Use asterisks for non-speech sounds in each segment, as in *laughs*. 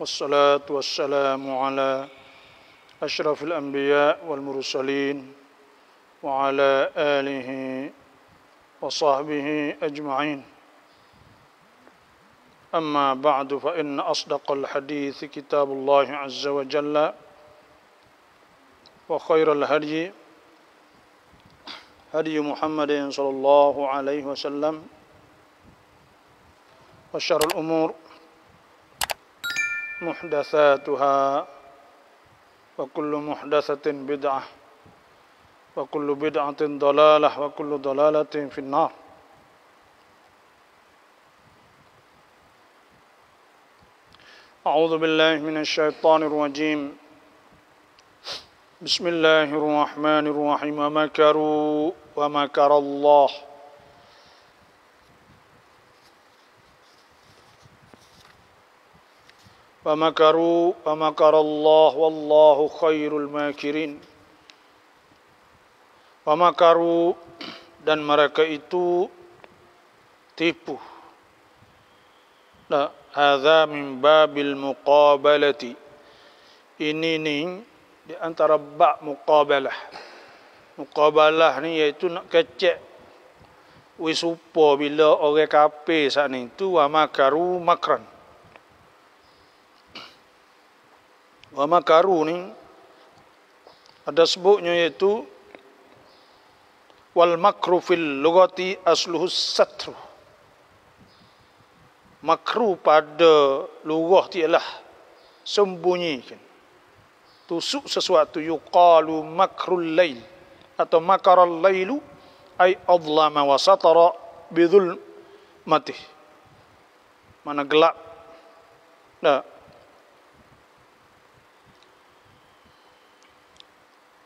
والصلاة والسلام على أشرف الأنبياء والمرسلين وعلى آله وصحبه أجمعين أما بعد فإن أصدق الحديث كتاب الله عز وجل وخير الهدي هدي محمد صلى الله عليه وسلم وشر الأمور محدثاتها وكل محدثة بدعة وكل بدعة ضلالة وكل ضلالة في النار أعوذ بالله من الشيطان الرجيم بسم الله الرحمن الرحيم ومكروا ومكر الله فمكروا فمكر الله والله خير الماكرين فمكروا dan mereka itu tipu. Nah, hadza min babil muqabalati. Ini ni di antara bab muqabalah. Muqabalah ni iaitu nak kecek wisupo bila orang kafir saat ni tu wa makaru makran. Wa makaru ni ada sebutnya iaitu wal makru fil lugati asluhu satru. Makru pada lugah ialah sembunyi sembunyikan. Tusuk sesuatu yuqalu makrul lail atau makaral lailu ai adlama wa satara bidhul mati. Mana gelap. Nah,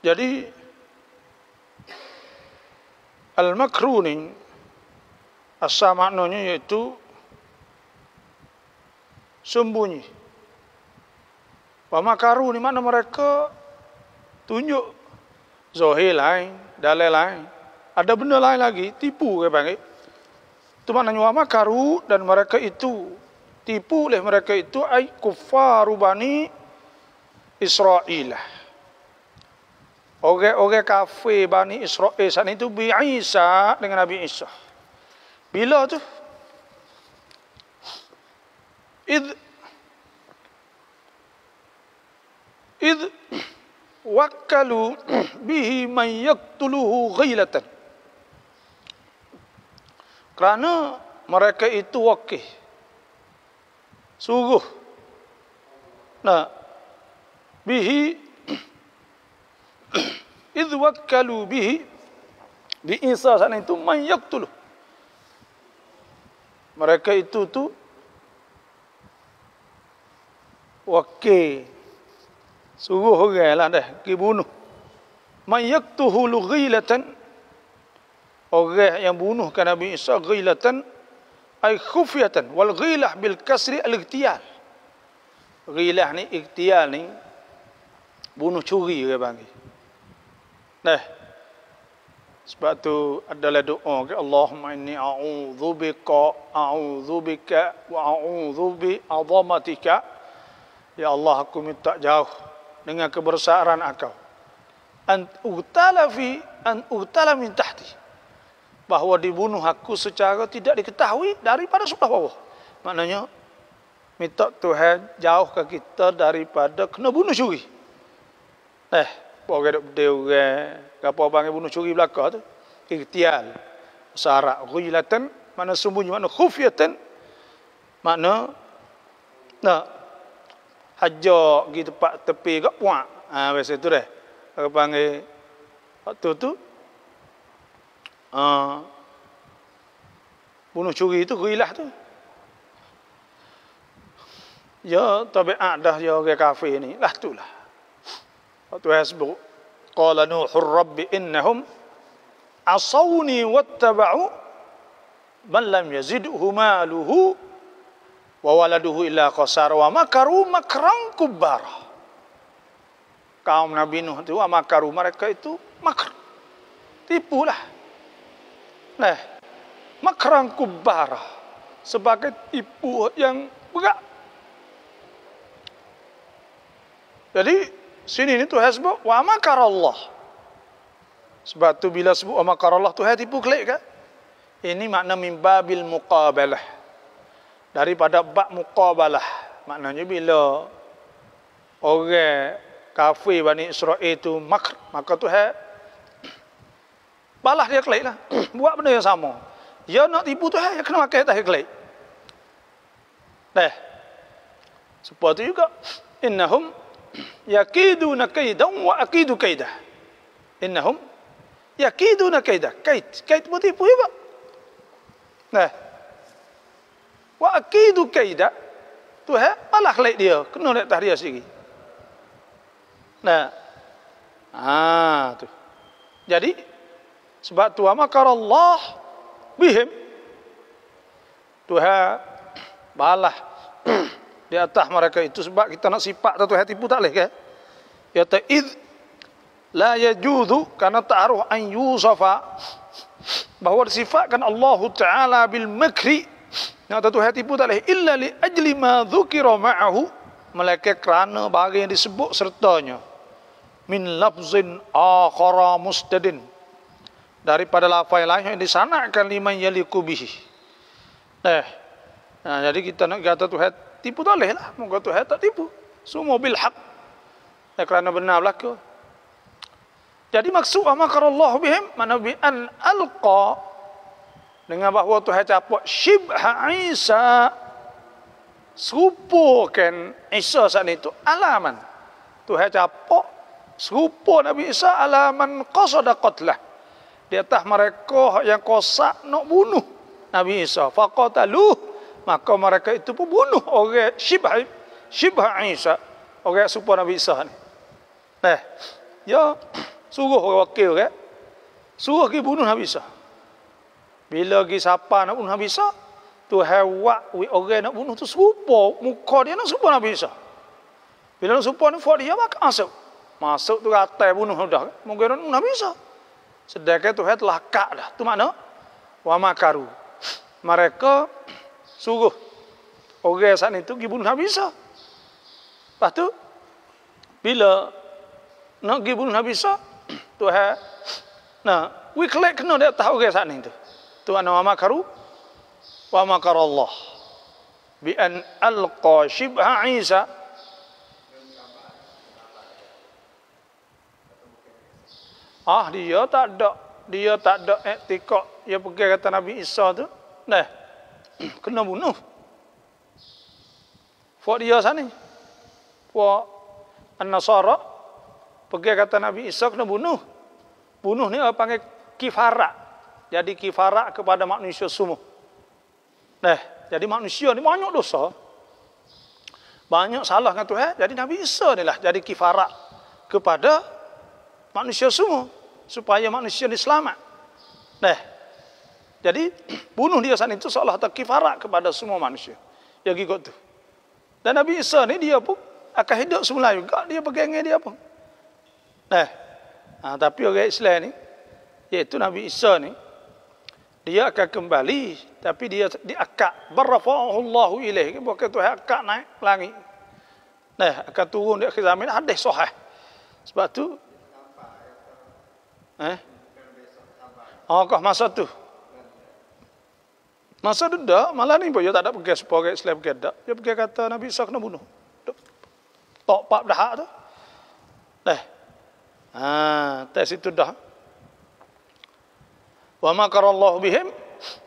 Jadi al-makruh ini asal maknanya iaitu sembunyi. Wa makaru ni mana mereka tunjuk zahir lain, dalil lain. Ada benda lain lagi, tipu ke panggil. Itu mana nyawa makaru dan mereka itu tipu oleh mereka itu ay kufar rubani Israelah. Orang-orang kafir Bani Israel saat itu bi Isa dengan Nabi Isa. Bila tu? Id Id wakalu bihi man yaktuluhu ghilatan. Kerana mereka itu wakih Sungguh. Nah, bihi *coughs* iz wakkalu bi bi Isa sana itu man yaqtul mereka itu tu wakil suruh oranglah dah pergi bunuh man yaqtuhu lughilatan orang yang bunuhkan Nabi Isa ghilatan ai khufyatan wal ghilah bil kasri al ihtiyal ghilah ni ihtiyal ni bunuh curi ke panggil Nah. Sebab tu adalah doa ke Allahumma inni a'udzu bika a'udzu bika wa a'udzu bi azamatika. Ya Allah aku minta jauh dengan kebesaran Engkau. An utala fi an utala min tahti. Bahawa dibunuh aku secara tidak diketahui daripada sebelah bawah. Maknanya minta Tuhan jauhkan kita daripada kena bunuh syuri. Eh, Pak gerak dia orang, apa panggil bunuh curi belaka tu. Ikhtial. Sarak ghilatan, mana sembunyi, mana khufyatan. Mana nak hajak gitu tempat tepi gak puak. Ah ha, biasa tu dah. Apa panggil waktu tu? Ah bunuh curi itu ghilah tu. Ya, tabiat dah ya orang kafir ni. Lah tu lah. Waktu Hasbu qala Nuhur Rabbi innahum asawni wattaba'u man lam yazidhu maluhu wa waladuhu illa khasar wa makaru makran kubbar. Kaum Nabi Nuh itu makaru mereka itu makar. Tipulah. Nah, makran kubbar sebagai tipu yang berat. Jadi Sini ni Tuhan sebut wa makar Allah. Sebab tu bila sebut wa makar Allah Tuhan tipu kelik kan? Ini makna mimba bil muqabalah. Daripada bak muqabalah. Maknanya bila orang kafir Bani Israel itu makr, maka tu Tuhan *clears throat* balah dia kelik lah. *clears throat* Buat benda yang sama. Ya nak tipu tu ya kena makan tak kelik. Dah. Seperti juga *clears throat* innahum yakiduna kaidan wa akidu kaidah innahum yakiduna kaidah kait kait mesti pun juga nah wa akidu kaidah tu ha malah lek dia kena nak tahriah sikit nah ha tu jadi sebab tu amakar Allah bihim tu ha balah di atas mereka itu sebab kita nak sifat satu hati pun tak boleh ke kan? ya ta id la yajudu kana ta'aruf an yusafa bahawa disifatkan Allah taala bil makri nak satu hati pun tak boleh illa li ajli ma dhukira ma'ahu malaikat kerana bagi yang disebut sertanya min lafzin akhara mustadin daripada lafaz lain yang disanakkan liman yaliku bihi eh nah jadi kita nak kata tu hati tipu tak boleh lah. Muka Tuhan tak tipu. Semua bil hak. Ya, kerana benar berlaku. Jadi maksud wa makarallahu bihim mana bi an alqa dengan bahawa Tuhan capuk syibha Isa serupakan Isa saat itu alaman. Tuhan capuk serupa Nabi Isa alaman qasada qatlah. Di atas mereka yang kosak nak bunuh Nabi Isa. Faqataluh maka mereka itu pun bunuh orang Syibah Syibah Isa orang serupa Nabi Isa ni eh ya suruh orang wakil orang eh. suruh pergi bunuh Nabi Isa bila pergi siapa nak bunuh Nabi Isa tu hewak orang nak bunuh tu serupa muka dia nak serupa Nabi Isa bila nak serupa ni dia maka masuk masuk tu ratai bunuh sudah mungkin nak bunuh Nabi Isa sedangkan tu telah kak dah tu makna wa makaru mereka Sungguh, Orang saat itu pergi bunuh Nabi Isa. Lepas tu, bila nak pergi bunuh Nabi Isa, *clears throat* Tuhan, nah, we collect kena dia tahu orang saat itu. Tuhan, wa makaru, wa makar Allah. Bi an alqa shibha Isa, Ah dia tak ada dia tak ada etikok dia pergi kata Nabi Isa tu. Nah. *clears throat* kena bunuh. Buat dia sana. Buat An-Nasara. Pergi kata Nabi Isa kena bunuh. Bunuh ni orang panggil kifara. Jadi kifara kepada manusia semua. Nah, eh, jadi manusia ni banyak dosa. Banyak salah dengan Tuhan. Jadi Nabi Isa ni lah. Jadi kifara kepada manusia semua. Supaya manusia ni selamat. Nah, eh, jadi bunuh dia saat itu seolah tak kifarat kepada semua manusia. Ya gigo tu. Dan Nabi Isa ni dia pun akan hidup semula juga dia pegangnya dia apa? Nah. Eh, ha, tapi orang Islam ni iaitu Nabi Isa ni dia akan kembali tapi dia diakak barrafa'ahu Allahu ilaih ke bukan tu akak naik langit. Nah, eh, akan turun di akhir zaman hadis sahih. Sebab tu eh? Oh, kau masa tu? Masa tu dah, malah ni pun, dia ya tak ada pergi sepore, selain pergi tak Dia pergi kata, Nabi Isa kena bunuh. Tok pak dah hak tu. Dah. Eh, ha, tak itu dah. Wa makarallahu bihim,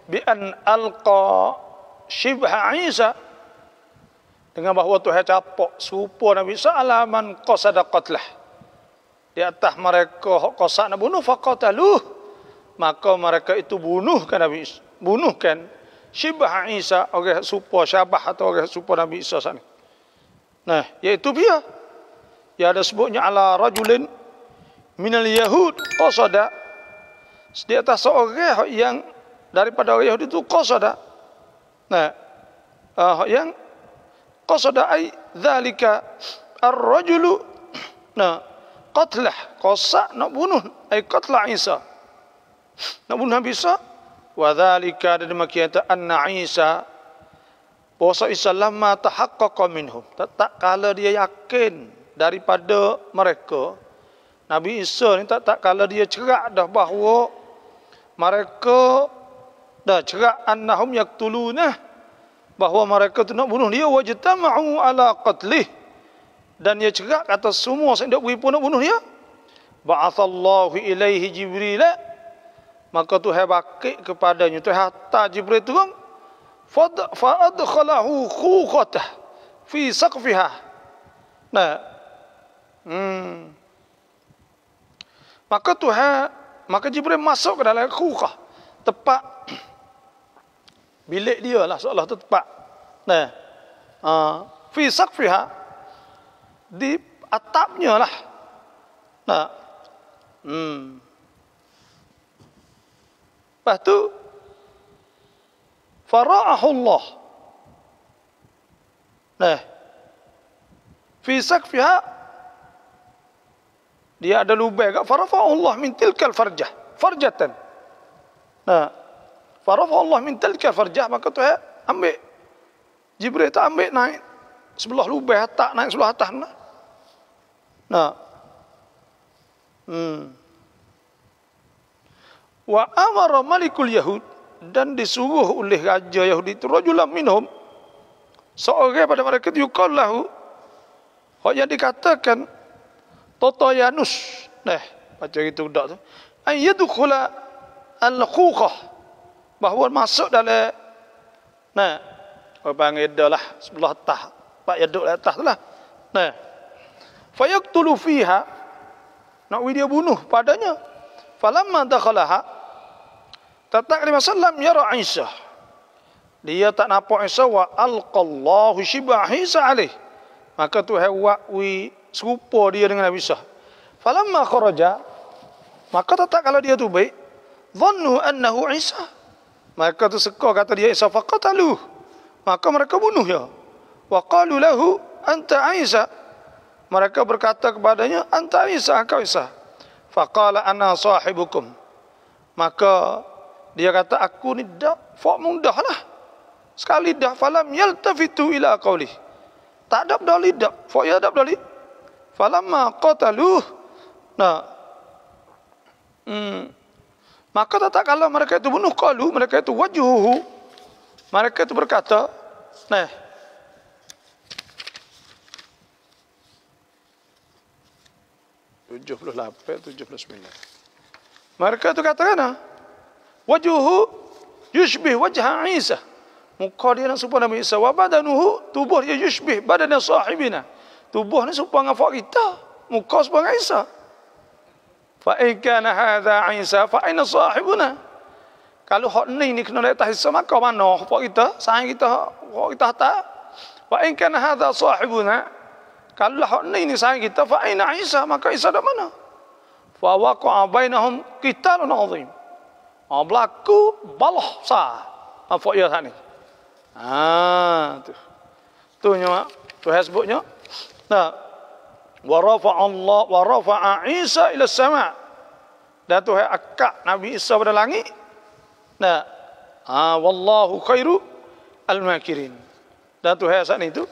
bi an alqa shibha Isa, dengan bahawa Tuhan capok, supo Nabi Isa alaman qasada qatlah. Di atas mereka, qasada bunuh, faqataluh. Maka mereka itu bunuhkan Nabi Isa. Bunuhkan syibah Isa orang supo syabah atau orang supo Nabi Isa sana. Nah, yaitu dia. Ya ada sebutnya ala rajulin minal yahud qasada di atas seorang yang daripada orang Yahudi itu qasada. Nah, uh, yang qasada ai zalika ar-rajulu nah qatlah qasa nak bunuh ai qatla Isa. Nak bunuh Nabi Isa, wa dzalika demikian itu anna Isa bahwa Isa lama tahaqqaqa minhum tak kala dia yakin daripada mereka Nabi Isa ni tak tak kala dia cerak dah bahawa mereka dah cerak annahum yaqtuluna bahawa mereka tu nak bunuh dia wajtama'u ala qatlih dan dia cerak atas semua sendak bagi pun nak bunuh dia ba'athallahu ilaihi jibrilah maka Tuhan bakit kepadanya Tuhan hatta Jibril turun fad fadkhalahu khuqatah fi saqfiha nah hmm maka Tuhan maka Jibril masuk ke dalam khuqah tepat bilik dia lah seolah tu tepat nah uh, fi saqfiha di atapnya lah nah hmm Lepas tu fara'ahullah. Nah. Fi saqfiha dia ada lubang kat farafa'ullah min tilkal farjah. Farjatan. Nah. Farafa'ullah min tilkal farjah maka tu ya, ambil Jibril tak ambil naik sebelah lubang tak naik sebelah atas nah. Nah. Hmm wa amara malikul yahud dan disuruh oleh raja Yahudi itu rajulah minum seorang pada mereka itu yukallahu yang dikatakan Totoyanus, Yanus nah baca itu dak tu ayyadukhula al bahawa masuk dalam nah orang panggil dah lah sebelah tah pak ya duduk lah atas lah nah fayaktulu fiha nak dia bunuh padanya falamma dakhalaha Tatkala Nabi sallam yara Isa. Dia tak nampak Isa wa alqallahu shibah Isa alaih. Maka tu hewa wi serupa dia dengan Nabi Isa. Falamma kharaja maka tatkala kalau dia tu baik dhannu annahu Isa. Maka tu seka kata dia Isa faqatalu. Maka mereka bunuh ya. Wa qalu lahu anta Isa. Mereka berkata kepadanya anta Isa kau Isa. Faqala ana sahibukum. Maka dia kata aku ni dak fok mudah lah. Sekali dah falam yaltafitu ila qawli. Tak ada dah lidak. Fok ya dah dah Falam ma qatalu. Nah. Hmm. Maka tak, tak kalau mereka itu bunuh qalu, mereka itu wajuhu. Mereka itu berkata, nah. Tujuh puluh lapan, tujuh puluh sembilan. Mereka itu katakan, nah wajuhu yushbih wajha Isa muka dia nak serupa Nabi Isa wa badanuhu tubuh dia yushbih badan sahibina tubuh ni serupa dengan kita muka serupa dengan Isa fa in kana hadha Isa fa aina sahibuna kalau hak ni ni kena letak Isa maka mana hak kita sayang kita hak kita tak fa in kana hadha sahibuna kalau hak ni ni sayang kita fa aina Isa maka Isa di mana fa waqa bainahum qitalun azim Oh, berlaku baloh sah. Mafuk ha, ya sah ni. Ha, tu. Tu nyawa. Tu hasbuknya. Nah, Wa rafa'a Allah wa rafa'a Isa ila sama. Dan tu akak Nabi Isa pada langit. Tak. Ha, wallahu khairu al-makirin. Dan tu hasbuk ni tu.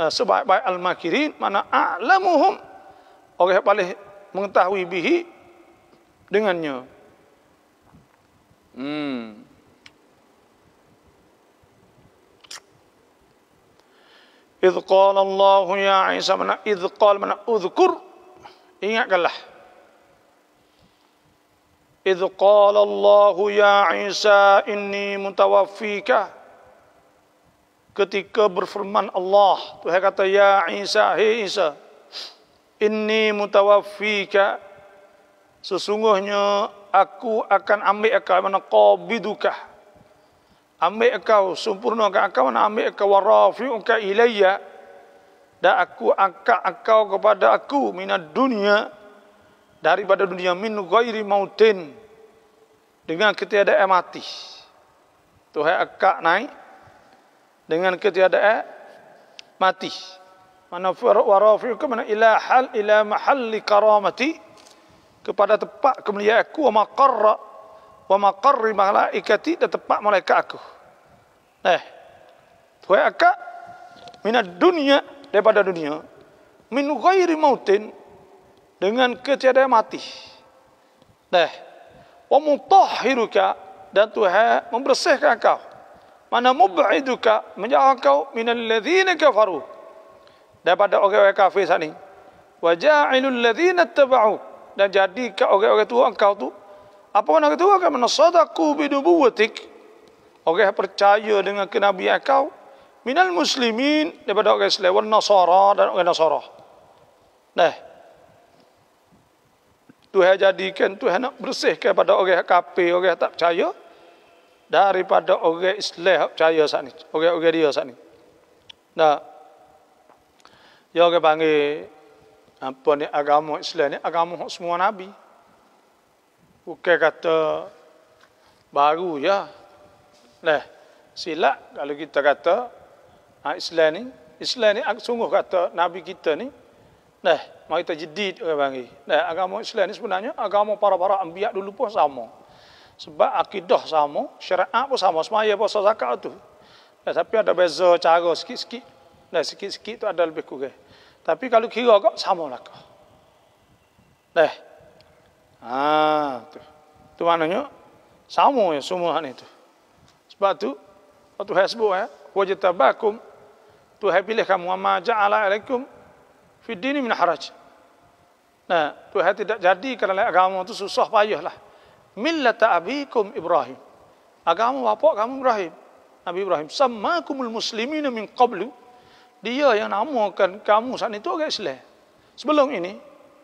Ha, sebaik-baik al-makirin. Mana a'lamuhum. Orang yang paling mengetahui bihi dengannya. Mm. Idh qala Allah ya Isa mana idh qala mana udhkur ingatkanlah Idh qala Allah ya Isa inni mutawaffika ketika berfirman Allah Tuhan kata ya Isa hi Isa inni mutawaffika sesungguhnya aku akan ambil kau, mana qabiduka ambil sempurna sempurnakan engkau mana ambil engkau warafiuka ilayya dan aku angkat kau kepada aku minad dunia daripada dunia min ghairi mautin dengan ketiadaan mati Tuhan akak naik dengan ketiadaan mati mana warafiuka mana ila hal ila mahalli karamati kepada tempat kemuliaan aku wa maqarra wa maqarri malaikati dan tempat malaikat aku eh tuai aka min dunia daripada dunia min ghairi mautin dengan ketiadaan mati eh wa mutahhiruka dan tuhan membersihkan kau, mana mub'iduka menjauhkan kau min alladhina kafaru daripada orang-orang kafir sana wa ja'ilul ladhina taba'uk dan jadi jadikan orang-orang tua engkau tu apa orang tua akan menasadaku binubuwatik orang percaya dengan kenabian kau minal muslimin daripada orang Islam dan Nasara dan orang Nasara nah Tuhan jadikan Tuhan nak bersihkan kepada orang kafir orang tak percaya daripada orang Islam yang percaya saat ni orang-orang dia saat ni nah yang orang panggil apa ah, ni agama Islam ni agama hak semua nabi. Bukan kata baru ya. leh silap kalau kita kata ha, Islam ni Islam ni sungguh kata nabi kita ni leh mau kita jedid orang panggil. leh agama Islam ni sebenarnya agama para-para anbiya dulu pun sama. Sebab akidah sama, syariat pun sama, semaya puasa zakat tu. Nah, tapi ada beza cara sikit-sikit. leh sikit-sikit tu ada lebih kurang. Tapi kalau kira kau sama lah kau. Dah. Ah, tu. Tu maknanya sama ya semua hak ni tu. Sebab tu waktu hasbu ya, eh, wajtabakum tu hai pilih kamu ma ja'ala alaikum fi dini min haraj. Nah, tu hai tidak jadi kerana agama tu susah lah. Millata abikum Ibrahim. Agama bapak kamu Ibrahim. Nabi Ibrahim sammakumul muslimina min qablu dia yang namakan kamu saat itu orang Islam. Sebelum ini,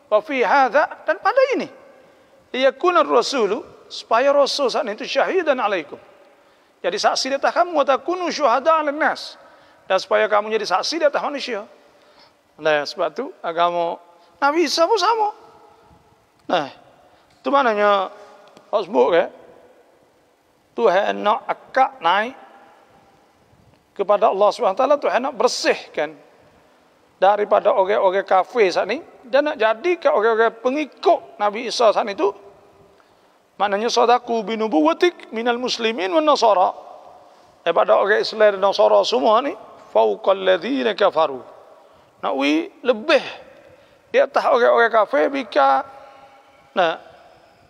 wa fi hadha dan pada ini. Liyakuna rasulu supaya rasul saat itu syahidan alaikum. Jadi saksi dia atas kamu wa takunu syuhada nas. Dan supaya kamu jadi saksi dia atas manusia. Nah, sebab tu agama Nabi Isa pun sama. Nah, itu maknanya Allah sebut ke? Tuhan nak akak naik kepada Allah SWT Tuhan nak bersihkan daripada orang-orang kafir saat ni, dan nak jadikan orang-orang pengikut Nabi Isa saat ini itu maknanya sadaku binubuwatik minal muslimin wa nasara daripada orang Islam dan nasara semua ni fauqal ladhina kafaru nak wi lebih di atas orang-orang kafir bika nah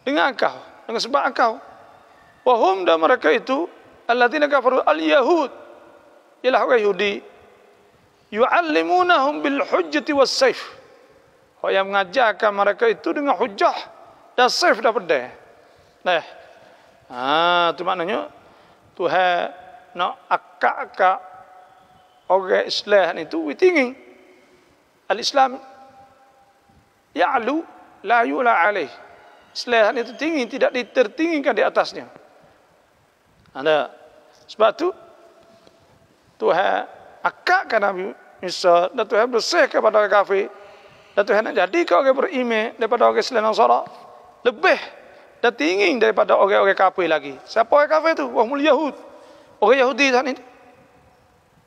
dengan engkau dengan sebab engkau wahum dan mereka itu alladhina kafaru al-yahud ialah orang Yahudi yu'allimunahum bil hujjati was saif orang yang mengajarkan mereka itu dengan hujah dan saif dan pedih nah ha tu maknanya Tuhan nak akak-akak orang Islam itu we tinggi al-Islam ya'lu la yu'la alaih Islam itu tinggi tidak ditertinggikan di atasnya ada sebab tu Tuhan akakkan Nabi Isa dan Tuhan bersih kepada orang kafir dan Tuhan nak jadi kau orang beriman daripada orang selain Nasara lebih dan tinggi daripada orang-orang kafir lagi siapa orang kafir tu? orang mulia orang Yahudi sana ni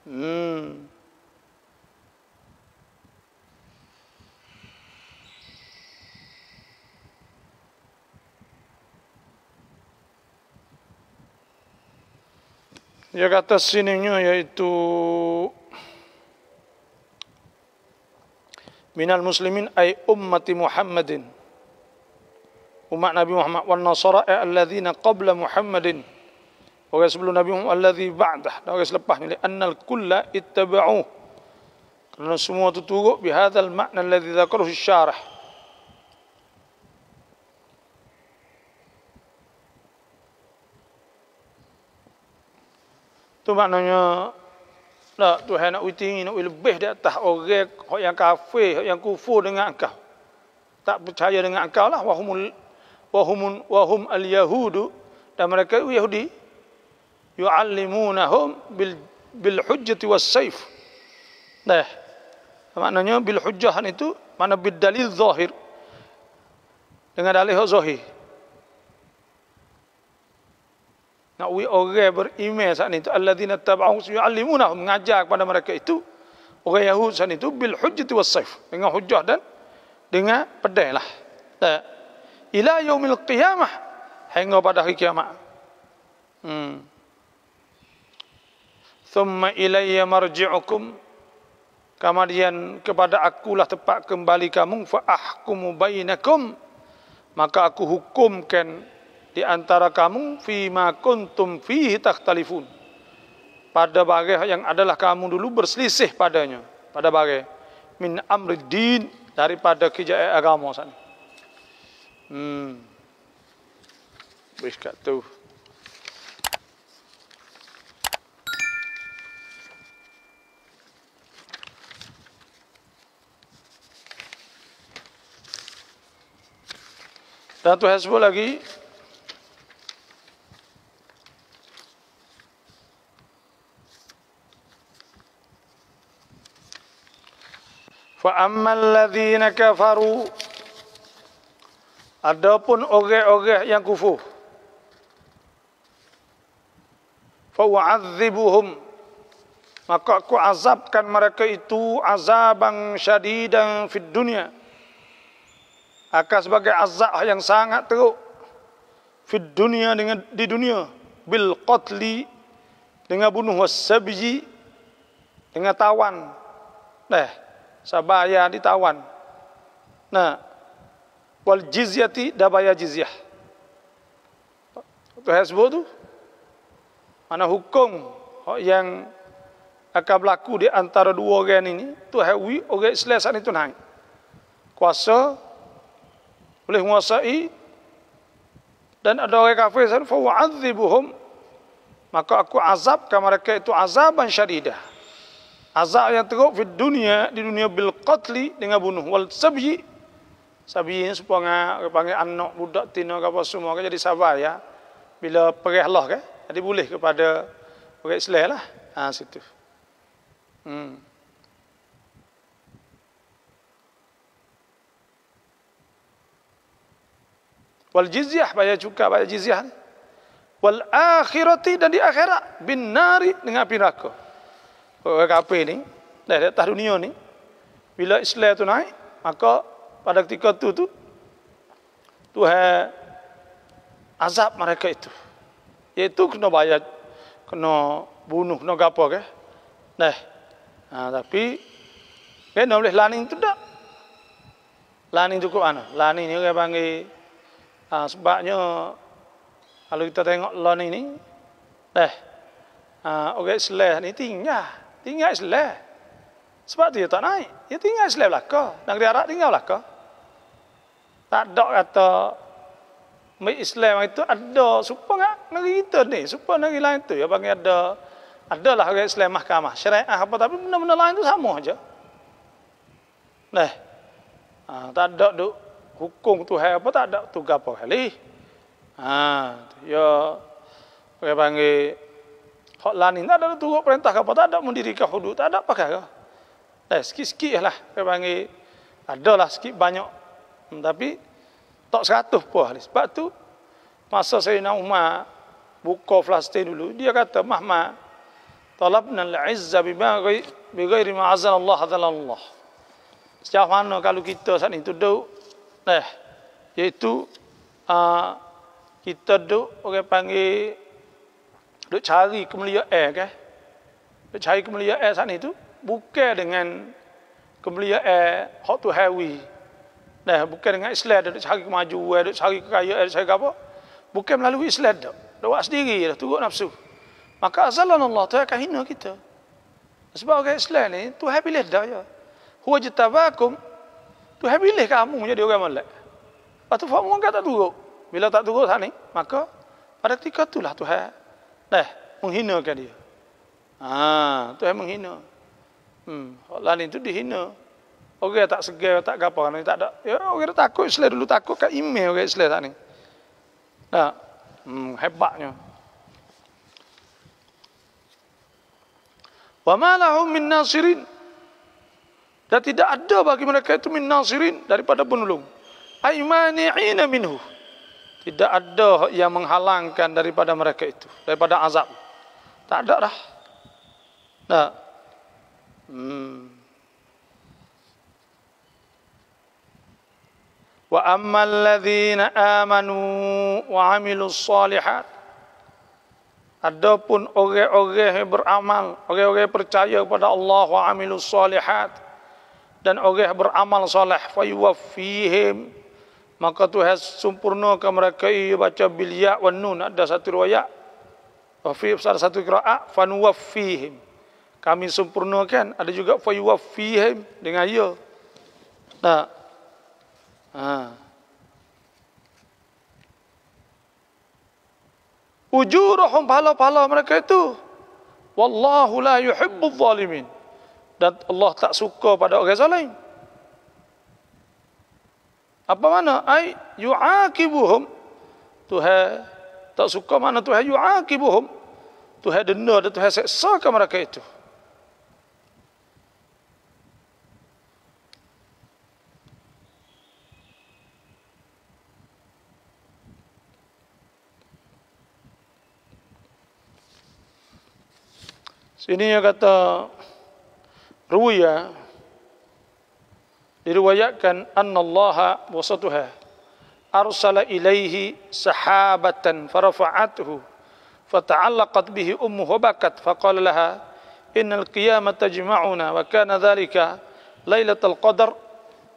hmm. yang atas sininya yaitu minal muslimin ay ummati Muhammadin umat Nabi Muhammad wan nasara alladzina qabla Muhammadin orang sebelum Nabi Muhammad alladzi ba'dah dan orang selepas ni annal kulla ittaba'u kerana semua itu turut bihadzal makna alladzi dzakarahu syarah Tu maknanya lah Tuhan nak uji tinggi, nak lebih di atas orang yang kafir, yang kufur dengan engkau. Tak percaya dengan engkau lah. Wahumul wahumun wahum al yahudu dan mereka yahudi yu'allimunahum bil bil hujjati was saif nah maknanya bil hujjah itu mana bid dalil zahir dengan dalil zahir mengetahui orang beriman saat itu alladzina tabi'u yu'allimuna mengajar kepada mereka itu orang Yahudi saat itu bil hujjati was saif dengan hujah dan dengan pedailah tak ila yaumil qiyamah hingga pada hari kiamat hmm thumma ilayya marji'ukum kemudian kepada akulah tempat kembali kamu fa ahkumu bainakum maka aku hukumkan di antara kamu fi ma kuntum fihi takhtalifun pada bagai yang adalah kamu dulu berselisih padanya pada bagai min amri daripada kejaya agama sana hmm wis tu Dan tu Hezbollah lagi فأما الذين كفروا Adapun orang-orang yang kufur. Fa'adzibuhum. Maka aku azabkan mereka itu azaban syadidan fid dunia. Akan sebagai azab yang sangat teruk. Fid dunia dengan di dunia. Bil qatli. Dengan bunuh wassabji. Dengan tawan. Eh, Sabaya ya ditawan. Nah, wal jizyati dabaya jizyah. Itu hasbu tu. Mana hukum yang akan berlaku di antara dua orang ini tu hawi orang selesai itu nang. Kuasa boleh menguasai dan ada orang kafir fa'adzibuhum maka aku azabkan mereka itu azaban syadidah azab yang teruk di dunia di dunia bil qatli dengan bunuh wal sabyi sabyi ni supaya panggil anak budak tina apa semua ke jadi sabar ya bila perih Allah ke jadi boleh kepada orang Islam lah ha situ hmm wal jizyah bayar cukai bayar jizyah wal akhirati dan di akhirat bin nari dengan api neraka orang kafir ni dari atas dunia ni bila Islam tu naik maka pada ketika tu tu Tuhan azab mereka itu iaitu kena bayar kena bunuh kena gapo ke nah ha, tapi ke nak boleh laning tu dak laning cukup ana laning ni orang panggil ha, sebabnya kalau kita tengok laning ni nah ha, orang Islam ni tinggal tinggal Islam. Sebab dia tak naik. Dia tinggal Islam belakang. Negeri Arab tinggal belakang. Tak ada kata Islam itu ada Supa ngak negeri kita ni, supa negeri lain tu ya panggil ada adalah orang Islam mahkamah syariah apa tapi benda-benda lain tu sama aja. Nah. Ha, tak ada duk hukum tu apa tak ada tugas apa kali. Ha, ya orang panggil Hak lanin tak ada turun perintah kapal, tak ada mendirikan hudud, tak ada pakai ke. Eh, sikit-sikit lah, dia panggil. ada lah sikit banyak. Hmm, tapi, tak seratus pun ahli. Sebab tu, masa saya nak umat, buka flastin dulu, dia kata, Mahma, talabna al-izza bimagai, bimagai ma'azan Allah, hazan Allah. Sejak mana kalau kita saat itu duduk, eh, iaitu, uh, kita duduk, orang panggil, duk cari kemuliaan eh, kan duk cari kemuliaan eh, saat ni tu bukan dengan kemuliaan eh, hak tu hawi nah bukan dengan Islam duk cari kemajuan eh, duk cari kekayaan eh, duk cari apa bukan melalui Islam dah lawak sendiri dah turut nafsu maka azalan Allah tu akan hina kita sebab orang Islam ni tu happy pilih dah ya huwa jatabakum tu happy pilih kamu menjadi orang molek atau faham orang kata turut bila tak turut sana maka pada ketika itulah Tuhan Eh, menghina menghinakan dia. Ah, ha, tu yang menghina. Hmm, lah ni tu dihina. Orang tak segar, tak gapo kan tak ada. Ya, orang takut Islam dulu takut kat email orang Islam tak ni. Tak. Hmm, hebatnya. Wa ma lahum min nasirin. Dan tidak ada bagi mereka itu min nasirin daripada penolong. Aimani'ina minhu. Tidak ada yang menghalangkan daripada mereka itu, daripada azab. Tak ada dah. Tak. Hmm. Wa ammal ladhina amanu wa amilu salihat. Adapun orang-orang yang beramal, orang-orang yang percaya kepada Allah wa amilu salihat. Dan orang yang beramal salih. Fayuwafihim. Fayuwafihim maka has sempurna ke mereka baca bil ya wan nun ada satu riwayat wa besar satu qiraat fan wafihim kami sempurnakan ada juga fa yuwafihim dengan ya nah ha ujuruhum pala pahala mereka itu wallahu la yuhibbu zalimin dan Allah tak suka pada orang zalim apa mana? Ai yu'aqibuhum. Tuhan tak suka mana Tuhan yu'aqibuhum. Tuhan denda dan Tuhan seksa ke mereka itu. Sini yang kata Ruya Diriwayatkan anna Allah wasatuha arsala ilaihi sahabatan farafa'athu fata'allaqat bihi ummu hubakat faqala laha innal qiyamata tajma'una wa kana dhalika lailatul qadar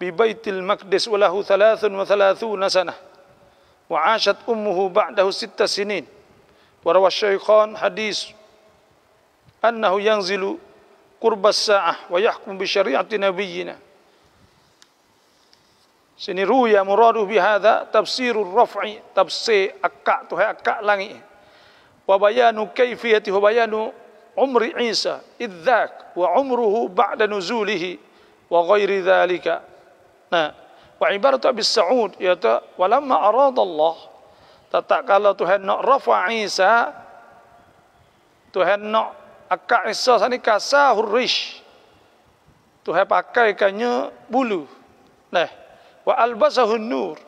bi baitil maqdis wa lahu 33 sanah wa 'ashat ummuhu ba'dahu sitta sinin wa rawa syaikhan hadis annahu yanzilu qurbas sa'ah wa yahkum bi syari'ati nabiyyina Sini ruya muradu bihadha tafsirul raf'i tafsir akak tu hai akak langit. Wa bayanu kaifiyati wa bayanu umri Isa idzak wa umruhu ba'da nuzulihi wa ghairi dhalika. Nah, wa ibaratu bis sa'ud yaitu wa lamma arada Allah tatak kala Tuhan nak rafa Isa Tuhan nak akak Isa sani kasahurish Tuhan pakai kanya bulu. Nah, وألبسه النور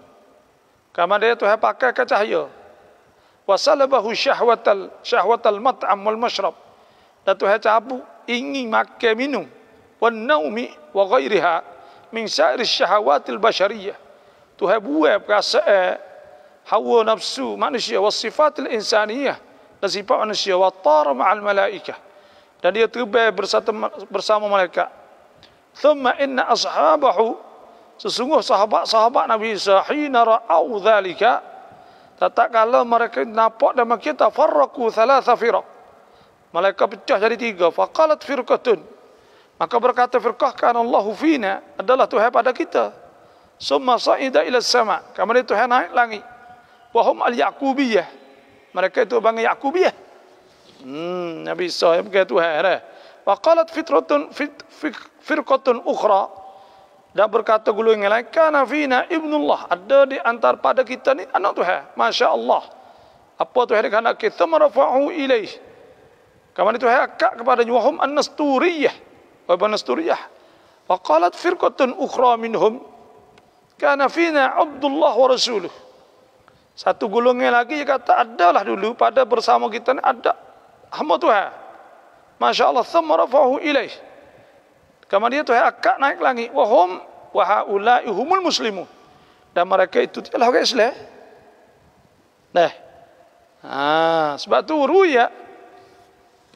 كما ديته هباكه كتحية وسلبه شهوة شهوة المطعم والمشرب دته هتعب إني مكة منهم والنوم وغيرها من سائر الشهوات البشرية تو تهبوا بقصة حو نفسو منشية والصفات الإنسانية نصيبه منشية والطار مع الملائكة dan dia tiba bersama, bersama mereka. Thumma inna ashabahu sesungguh sahabat-sahabat Nabi sahina ra'au dhalika tatkala mereka nampak dan kita farraqu thalatha firaq mereka pecah jadi tiga faqalat firqatun maka berkata firqahkan Allahu fina adalah Tuhan pada kita summa sa'ida ila sama kemudian Tuhan naik langit wa hum al yaqubiyah mereka itu bangsa yaqubiyah hmm Nabi sahih begitu Tuhan dah eh. faqalat fitratun fit, firqatun ukhra dan berkata gulu yang lain, kana fina ibnullah. Ada di antara pada kita ni anak tu Tuhan. Masya Allah. Apa Tuhan ni kena kita merafa'u ilaih. Kamu ni Tuhan akak kepada nyuahum an-nasturiyah. Wabah an-nasturiyah. Waqalat firqatun ukhra minhum. Kana fina abdullah wa rasuluh. Satu gulungnya lagi dia kata adalah dulu pada bersama kita ni ada hamba Tuhan. Masya Allah. Thumma rafa'u ilaih. Kamar dia tu eh, akak naik lagi Wa hum wa muslimu Dan mereka itu tidaklah orang Islam. Nah. Ha, sebab tu ruya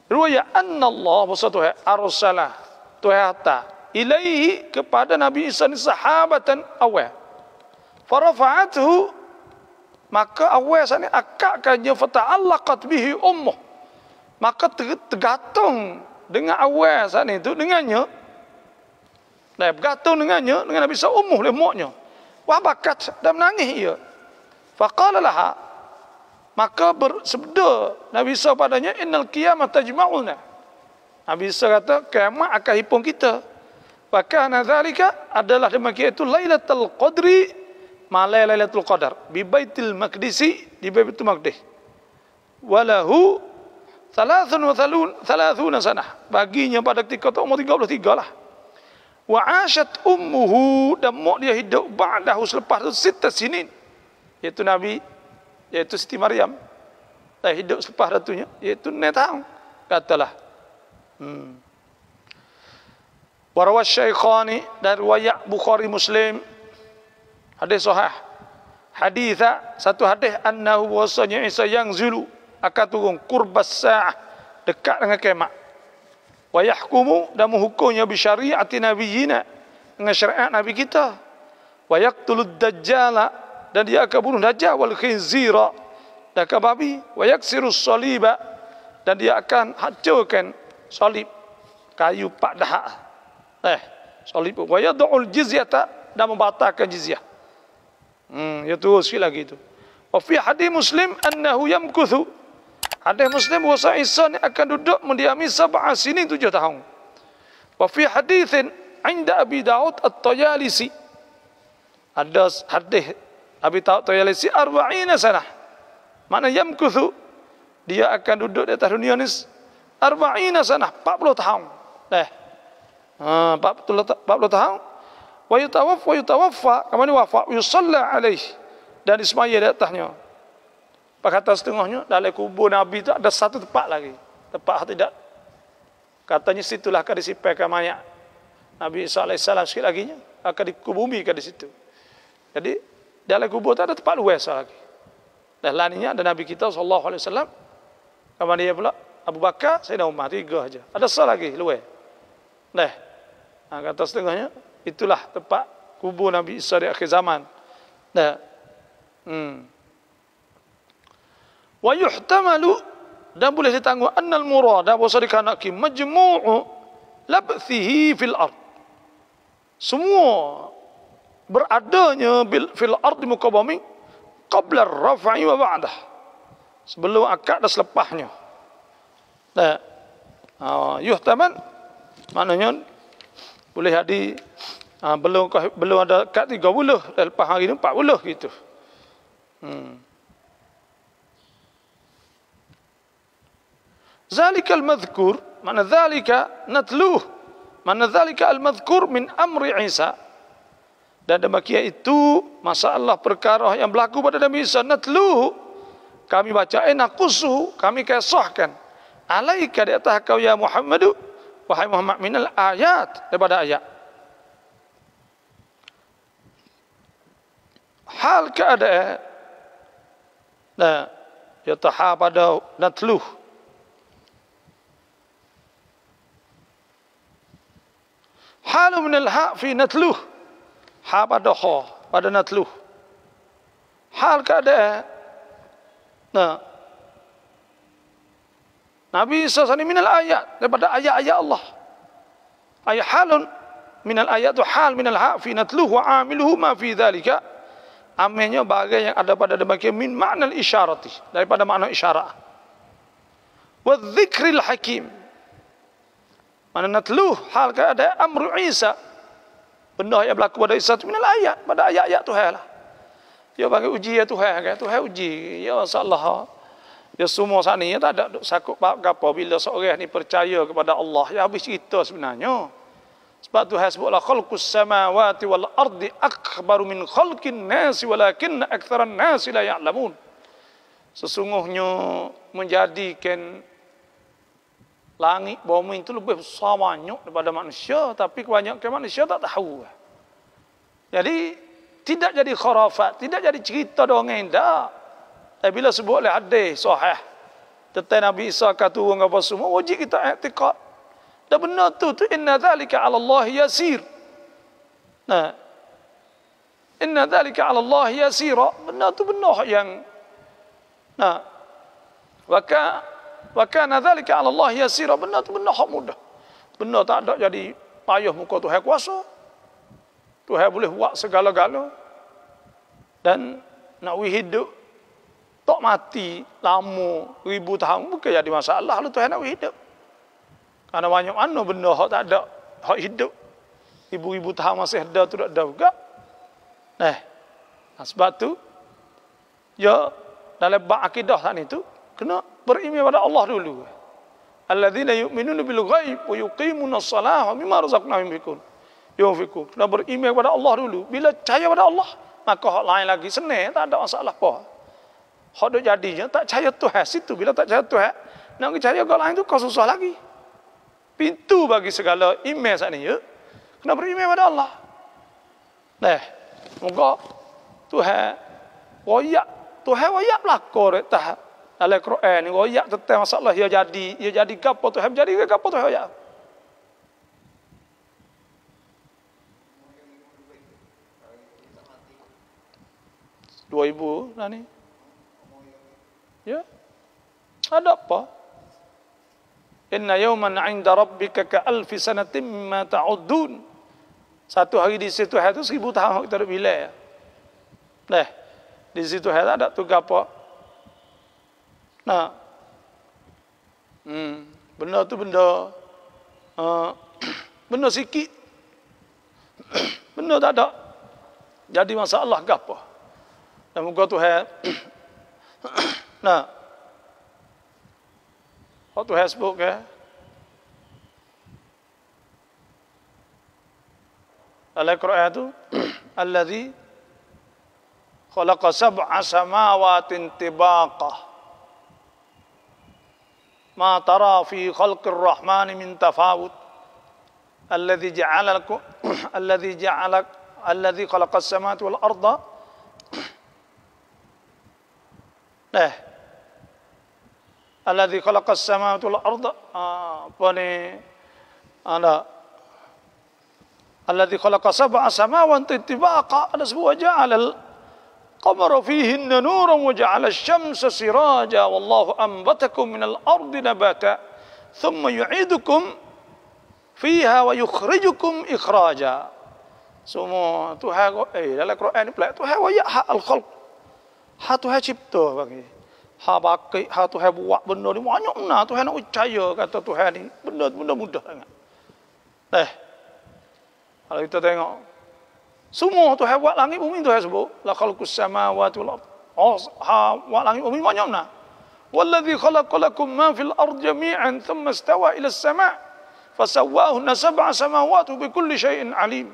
ruya anna Allah wasatuh eh, arsala tuha eh, ta ilaihi kepada Nabi Isa ni dan awal. Farafatu maka awal sana akak kanya fata'allaqat bihi ummu. Maka tergantung dengan awal sana itu dengannya dia bergantung dengannya, dengan Nabi seumur oleh muaknya. Wabakat dan menangis ia. Faqala laha. Maka bersebda Nabi Isa padanya, Innal qiyamah tajma'ulna. Nabi Isa kata, kiamat akan hipung kita. Bahkan adalika adalah demikian itu Lailatul Qadri malai Lailatul Qadar Di Baitil Maqdisi di Baitul Maqdis. Walahu 33 sanah baginya pada ketika itu umur 33 lah wa ashat ummuhu dan mak dia hidup ba'dahu selepas tu sita sinin iaitu nabi iaitu siti maryam dan eh, hidup selepas ratunya iaitu netau katalah hmm warwa syaikhani dan riwayat bukhari muslim hadis sahih haditha satu hadis annahu wasanya isa yang zulu akan turun kurbas sa'ah dekat dengan kemak wa yahkumu dan menghukumnya bi syari'ati nabiyina dengan syariat nabi kita wa yaqtulud dajjal dan dia akan bunuh dajjal wal khinzira dan akan babi wa yaksirus saliba dan dia akan hancurkan salib kayu padah. dah eh salib wa yad'ul jizyata dan membatalkan jizyah hmm ya tu sikit lagi tu wa fi hadis muslim annahu yamkuthu ada Muslim bahawa Isa ni akan duduk mendiami sab'a sinin tujuh tahun. Wafiy hadithin anda Abi Daud At-Tayalisi. Ada hadith Abi Daud At-Tayalisi arba'ina sanah. Mana yamkuthu dia akan duduk di atas dunia ni arba'ina sanah 40 tahun. Eh. Ha, 40 tahun. Wa yutawaffa wa yutawaffa, kemudian wafat, yusalla alaihi dan ismail di atasnya. Perkataan setengahnya, dalam kubur Nabi itu ada satu tempat lagi. Tempat atau tidak? Katanya situlah akan disipaikan mayat. Nabi Isa AS sikit lagi akan ke di situ. Jadi, dalam kubur itu ada tempat luas lagi. Dan lainnya ada Nabi kita SAW. Kemudian dia pula, Abu Bakar, Sayyidina Umar, tiga saja. Ada satu lagi luas. Nah, ha, kata setengahnya, itulah tempat kubur Nabi Isa di akhir zaman. Nah, hmm wa yuhtamalu dan boleh ditangguh annal murada wa sarikanaki majmu'u labthihi fil ard semua beradanya bil fil ardi muka bumi qabla rafa'i wa ba'dah sebelum akad dan selepasnya nah ha, yuhtaman maknanya boleh hadi ha, belum belum ada kat 30 lepas hari ni 40 gitu hmm ذلك المذكور معنى ذلك نتلوه معنى ذلك المذكور من أمر عيسى dan demikian itu masalah perkara yang berlaku pada Nabi Isa natlu kami baca ina kusu kami kesahkan alaika di atas kau ya Muhammadu wahai Muhammad min al ayat daripada ayat hal keadaan nah ya taha pada natluh halu minal haq fi natluh ha pada kho pada natluh hal kada nah nabi isa sani minal ayat daripada ayat-ayat Allah ayat halun minal ayat tu hal minal haq fi natluh wa amiluhu ma fi dhalika amenya bagai yang ada pada demikian min makna isyarati daripada makna isyarat wa dzikril hakim mana natlu hal ada amru Isa. Benda yang berlaku pada Isa tu minal ayat. Pada ayat-ayat Tuhan lah. Dia bagi uji ya Tuhan. Kan? Tuhan uji. Ya Allah. Ya semua sana. Ya tak ada sakut apa-apa. Bila seorang ni percaya kepada Allah. Ya habis cerita sebenarnya. Sebab Tuhan sebutlah. Khalkus samawati wal ardi akbaru min khalkin nasi. Walakin aktaran nasi la ya'lamun. Sesungguhnya menjadikan langit bumi itu lebih besar banyak daripada manusia tapi kebanyakan manusia tak tahu jadi tidak jadi khurafat tidak jadi cerita dongeng dah tapi bila sebut oleh hadis sahih tentang Nabi Isa kata turun apa semua wajib kita i'tiqad dan benar tu tu inna zalika ala Allah yasir nah inna zalika ala Allah yasira benar tu benar yang nah maka Wa kana dhalika ala Allah yasira. Benar tu benar hak mudah. Benar tak ada jadi payah muka Tuhan kuasa. Tuhan boleh buat segala-gala. Dan nak hidup tak mati lama ribu tahun bukan jadi masalah tu Tuhan nak hidup. Karena banyak mana benda hak tak ada hak hidup. Ibu-ibu tahu masih ada tu tak ada juga. Eh, nah, sebab tu ya dalam bab akidah tadi tu kena beriman kepada Allah dulu. Alladzina yu'minuna bil ghaib wa yuqimuna shalah wa mimma razaqnahum yunfikun. Yunfikun. Kena beriman kepada Allah dulu. Bila percaya kepada Allah, maka hak lain lagi senang, tak ada masalah apa. Hak dok jadinya tak percaya Tuhan situ. Bila tak percaya Tuhan, nak pergi cari orang lain tu kau susah lagi. Pintu bagi segala iman saat ni ya. Kena beriman kepada Allah. Nah, muka Tuhan royak, Tuhan royak lah tahap dalam Quran ni royak tentang masalah ia jadi ia jadi gapo tu hab jadi gapo tu royak dua ibu lah ni ya ada apa inna yawman inda rabbika ka alfi sanatin mimma ta'udun satu hari di situ hal itu seribu tahun kita tak bila ya. Nah, di situ hal ada tugas apa? Nah, hmm, benda tu benda uh, *clears throat* benda sikit. *clears throat* benda tak ada. Jadi masalah ke apa? Dan muka tu hai. nah. Waktu hai sebut ke? Al-Quran itu *clears throat* Alladhi Khalaqa sab'a samawatin tibaqah ما ترى في خلق الرحمن من تفاوت الذي جعل الذي جعل الذي خلق السماوات والأرض eh, الذي خلق السماوات والأرض آه، بني أنا الذي خلق سبع سماوات اتباقا ada جعل قمر فيهن نورا وجعل الشمس سراجا والله انبتكم من الارض نباتا ثم يعيدكم فيها ويخرجكم اخراجا سمو توها اي لا القران بلا توها ويا الخلق ها توها شبتو بقي ها باقي ها توها بوا بنور ما نعنا توها نوچايو kata tuhan ini benar-benar mudah eh kalau kita tengok Semua tu hewat langit bumi tu sebut. La khalqus samawati wal ard. Oh, ha, wa langit bumi banyak nak. Walladhi khalaqalakum ma fil ard jami'an thumma istawa ila as-sama' fasawwahunna sab'a samawati bi kulli shay'in alim.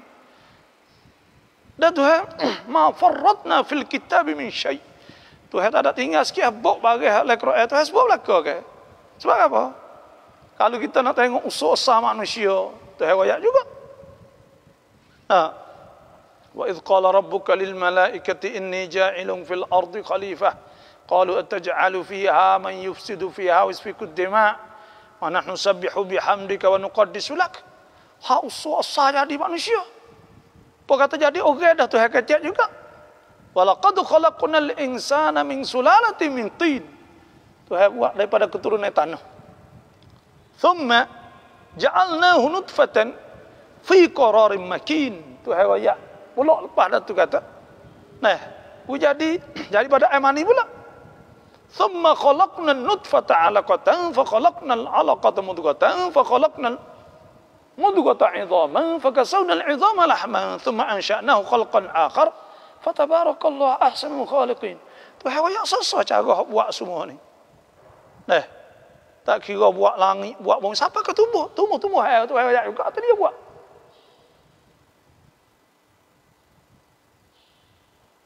Dan Tuhan, ma farratna fil kitab min syai. Tuhan tak ada tinggal sikit habuk bagi hak Al-Quran. Tuhan sebut belaka ke? Sebab apa? Kalau kita nak tengok usul sah manusia, Tuhan wayak juga. Ha. وإذ قال ربك للملائكة إني جاعل في الأرض خليفة قالوا أتجعل فيها من يفسد فيها ويسفك الدماء ونحن نسبح بحمدك ونقدس لك هاو سوء الصحيح دي منشي بقيت جادي أغيدة هكذا juga ولقد خلقنا الإنسان من سلالة من طين تهي buat daripada keturunan tanah ثم جعلناه نطفة في قرار مكين تهي buat pula lepas dah tu kata. Nah, u jadi *coughs* jadi pada air mani pula. Thumma khalaqna nutfata 'alaqatan fa khalaqna al-'alaqata mudghatan fa khalaqna mudghata 'idhaman fa kasawna al-'idhama lahman thumma ansha'nahu khalqan akhar fa tabarakallahu ahsanul khaliqin. Tu hawa yang sesuai cara buat semua ni. Nah, tak kira buat langit, buat bumi, siapa ke tumbuh? Tumbuh-tumbuh air tu, air juga tadi dia buat.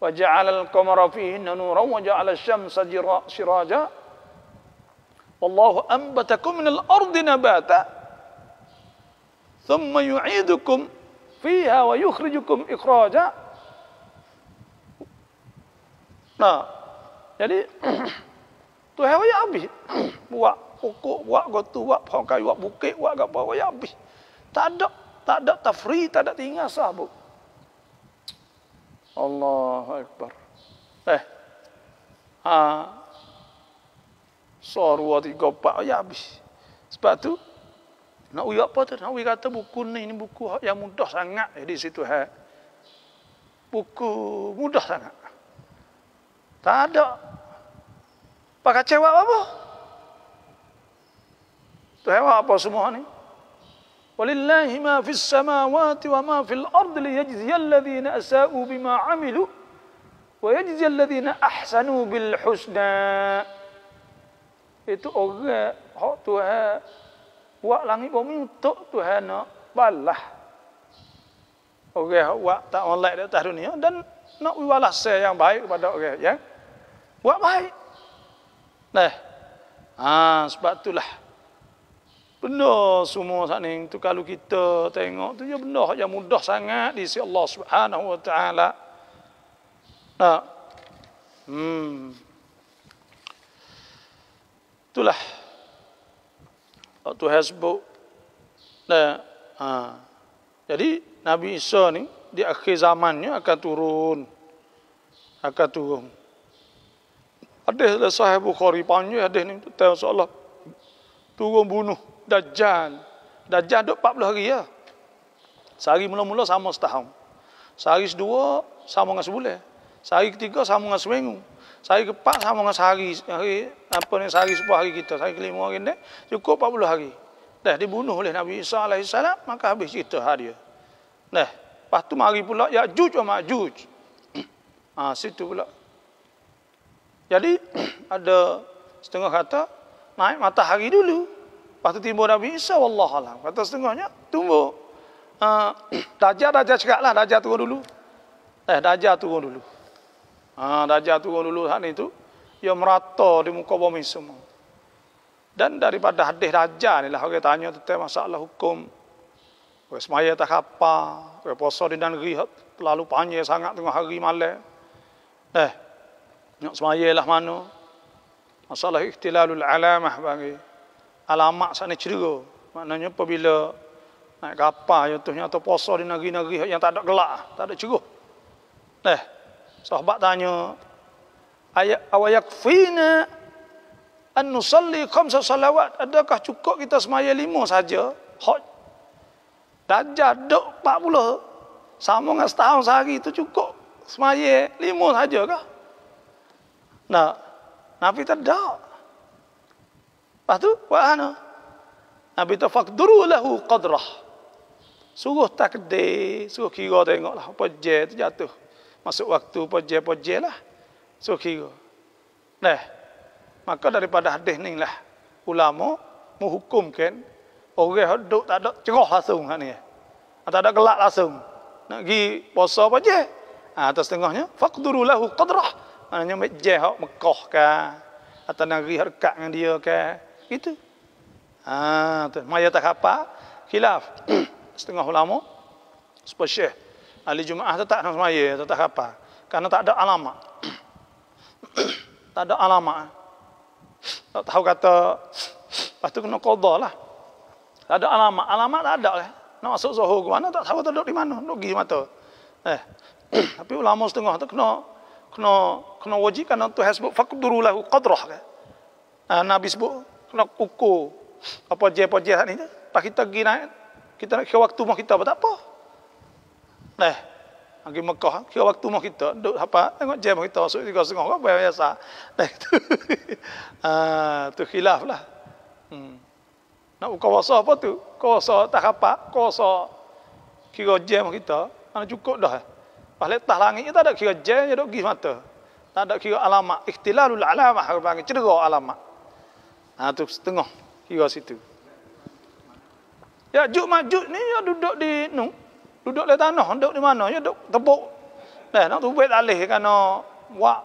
وجعل القمر فيهن نورا وجعل الشمس سراجا والله أنبتكم من الأرض نباتا ثم يعيدكم فيها ويخرجكم إخراجا Nah, jadi Tuhan waya habis. Buat pokok, buat gotu, buat pohon kayu, buat bukit, buat apa, waya habis. Tak ada, tak ada tafri, tak ada tinggal sahabat. Allah Akbar. Eh. Ha. Sor wa tiga pak ya habis. Sebab tu nak uyak apa tu? Nak uyak kata buku ni ni buku yang mudah sangat eh, di situ ha. Buku mudah sangat. Tak ada. Pakai cewek apa? Tu apa semua ni? ولله ما في السماوات وما في الأرض ليجزي الذين أساءوا بما عملوا ويجزي الذين أحسنوا بالحسنى itu orang hak Tuhan buat langit bumi untuk Tuhan nak balah orang hak buat tak online di atas dunia dan nak balas yang baik kepada orang yang buat baik nah ah sebab itulah Benar semua saat ni. Itu kalau kita tengok tu, ya benda yang mudah sangat di sisi Allah Subhanahu Wa Taala. Nah. Hmm. Itulah. Waktu Hasbuk. Nah. Ha. Jadi Nabi Isa ni di akhir zamannya akan turun. Akan turun. Ada lah sahih Bukhari panjang hadis ni tentang soal turun bunuh Dajjal. Dajjal duduk 40 hari ya. Sehari mula-mula sama setahun. Sehari kedua sama dengan sebulan. Sehari ketiga sama dengan seminggu. Sehari keempat sama dengan sehari. Hari, apa ni, sehari sepuluh hari kita. Sehari kelima hari ni. Cukup 40 hari. Dah dibunuh oleh Nabi Isa AS. Maka habis cerita hadiah. Dah. Lepas tu mari pula. Ya juj wa ma'juj. ha, *clears throat* situ pula. Jadi *clears throat* ada setengah kata. Naik matahari dulu. Lepas tu timbul Nabi Isa wallah alam. Kata setengahnya tumbuh. Ah, ha, *clears throat* dajjal dajjal cakaplah dajjal turun dulu. Eh dajjal turun dulu. Ha dajjal turun dulu hak ni tu. Ya merata di muka bumi semua. Dan daripada hadis dajjal ni lah orang tanya tentang masalah hukum. Orang semaya tak apa, orang puasa di dan gih terlalu panjang sangat tengah hari malam. Eh. Nak semaya lah mano? Masalah ikhtilalul alamah bagi alamat sana cerga. Maknanya apabila naik kapal contohnya atau puasa di negeri-negeri yang tak ada gelak, tak ada cerga. Eh, sahabat tanya, ayat awayak fina an nusalli khamsa salawat, adakah cukup kita semaya lima saja? Hot. Dajjal dok 40 sama dengan setahun sehari itu cukup semaya lima saja kah? Nah, Nabi tak Lepas tu, buat mana? Nabi tu fakduru lahu qadrah. Suruh takde, suruh kira tengoklah. Pajar tu jatuh. Masuk waktu pajar-pajar lah. Suruh kira. Nah, maka daripada hadis ni lah. Ulama menghukumkan orang yang duduk tak ada cerah langsung. Kan, ya. Tak ada gelak langsung. Nak pergi puasa pajar. Ha, atas tengahnya, fakduru lahu qadrah. Maknanya majah Mekah kan. Atau nak pergi dengan dia kan kita. Ha, tu. Mayat tak apa? Khilaf. *clears throat* Setengah ulama. Sepuluh syekh. Ahli Jum'ah tu tak semaya, tu tak apa. Kerana tak ada alamat. *clears throat* tak ada alamat. Tak tahu kata, lepas tu kena kodoh lah. Tak ada alamat. Alamat tak ada. Eh. Nak masuk zuhur ke mana, tak tahu tu duduk di mana. Duduk pergi mata. Eh. *clears throat* Tapi ulama setengah tu kena kena kena wajib kerana tu sebut fakdurulahu qadrah ke. Eh, Nabi sebut kena ukur apa je apa je ni tak kita pergi naik kita nak kira waktu mah kita apa tak apa neh pergi Mekah kira waktu mah kita duduk apa tengok jam kita masuk tiga setengah apa biasa neh *laughs* tu ha, tu khilaf lah hmm. nak ukur waktu apa tu kuasa tak apa kuasa kira jam kita mana cukup dah pas letak langit kita ada kira jam dia duduk gi mata tak ada kira alamat ikhtilalul alamat apa panggil cedera alamat Ha tu setengah kira situ. Ya juk majuk ni ya duduk di nu. Duduk di tanah, duduk di mana? Ya duduk tepuk. Nah, nak tubuh tak leh kerana wak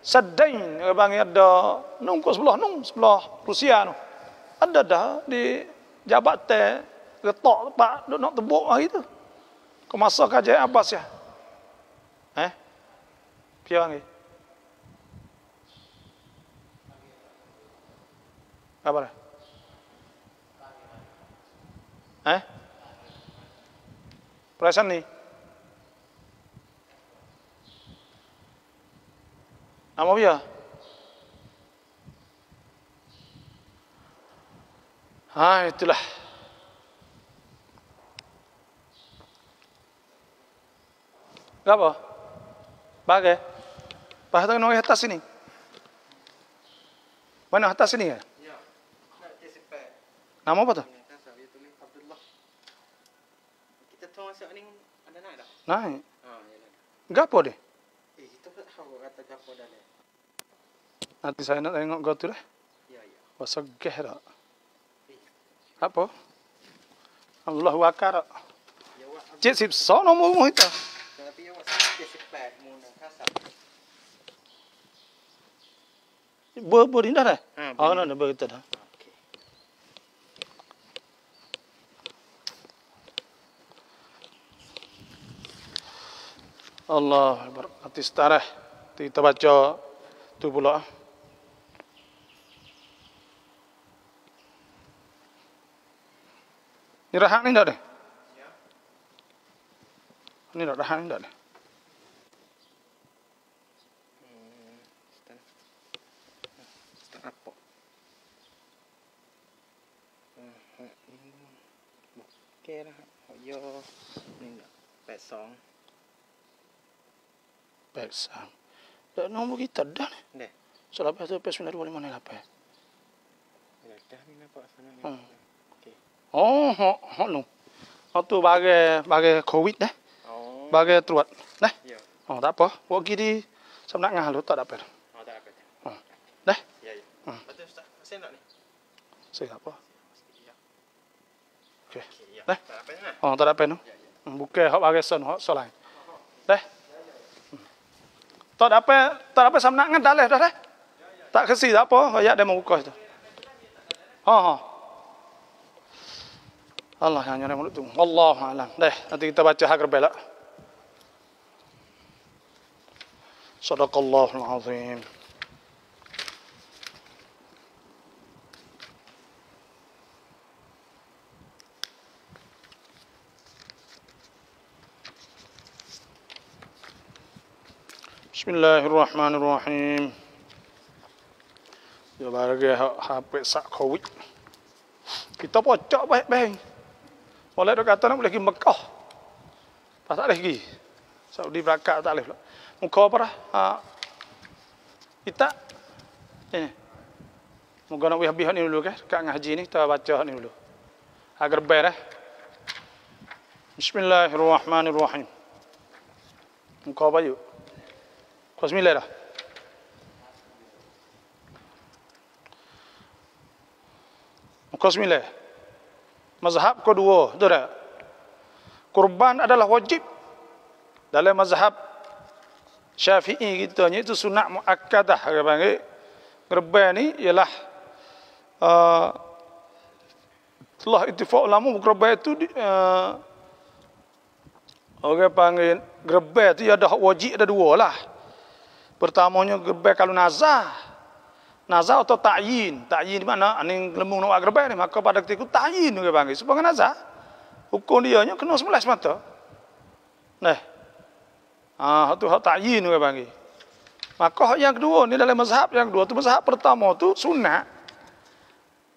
sedeng orang ada nung ke sebelah nung sebelah Rusia tu. Ada dah di jabat teh getok pak duk nak tebuk hari tu. Kemasa kerja Abbas ya. Eh. Piang ni. Eh? Eh? Apa dah? Eh? Perasan ni? Nama apa ya? Ha, itulah. Apa? Bagai? Pasal tu kan orang sini. Mana atas sini ya? Eh? Nama apa tu? Kita tu masuk ni ada naik dah. Naik. Ha, ya. Gapo dia? Eh, kita tak kata gapo dah ni. Nanti saya nak tengok gua tu dah. Ya, ya. Wasa gehra. Eh. Apa? Allah ya, wakar. Cik sip so no mu mu itu. Tapi ya wasa cepat mu nak kasar. Bo bo rindah dah. Ha, oh, no, no, no, no, no, Allah berarti setara di tabaco tu pula. Ini rahang ni tak ada? Ini tak rahang ni tak ada? Okay lah. Oh, yo. Ini tak. Pet song. Peksam. Dah nombor kita dah ni. Dah. So, lepas tu, lepas 9258. Dah dah ni nampak sana Hmm. Okay. Oh, ha, ha, no. Ha, tu bagai bagai COVID dah. Oh. Bagi teruat. Dah. Ya. Oh, tak apa. Buat gini, saya nak ngah lu, tak dapat? Oh, tak apa. Oh. Dah. Ya, ya. Hmm. Saya apa? Okey. Ya. Dah. Tak ada apa ni. Oh, tak ada apa ni. Ya, ya. Hmm, buka, hok bagi son, hok solai. Dah. Tak apa, tak apa sama nak ngendal dah dah. Tak kesi apa, ayat dia membuka itu. Ha ha. Allah yang nyari mulut tu. Allah alam. Dah, nanti kita baca hak rebelak. Sadaqallahul azim. Bismillahirrahmanirrahim. Ya bagi habis sak covid. Kita pocok baik-baik. Oleh dia kata nak boleh pergi Mekah. Tak tak boleh pergi. Saudi berakak tak boleh pula. Muka apa dah? Ha. Ini. Moga nak boleh habis dulu ke. Dekat ngaji haji ni. Kita baca ni dulu. Agar ha, baik dah. Eh? Bismillahirrahmanirrahim. Muka apa José Milera. Kosmile. Mazhab kedua, dora. Kurban adalah wajib dalam mazhab Syafi'i kita ni itu sunnah muakkadah kata panggil. Kurban ni ialah uh, telah ittifaq ulama kurban itu di, uh, orang panggil kurban itu ada wajib ada dua lah. Pertamanya gerbek kalau nazah. Nazah atau ta'yin. Ta'yin di mana? Ini ah, lembung nak gerbek ni. Maka pada ketika ta'yin juga panggil. Sebab nazah. Hukum dia ni kena semula semata. Nah. Ah, itu hak ta'yin juga panggil. Maka hak yang kedua ni dalam mazhab yang kedua. tu mazhab pertama tu sunnah.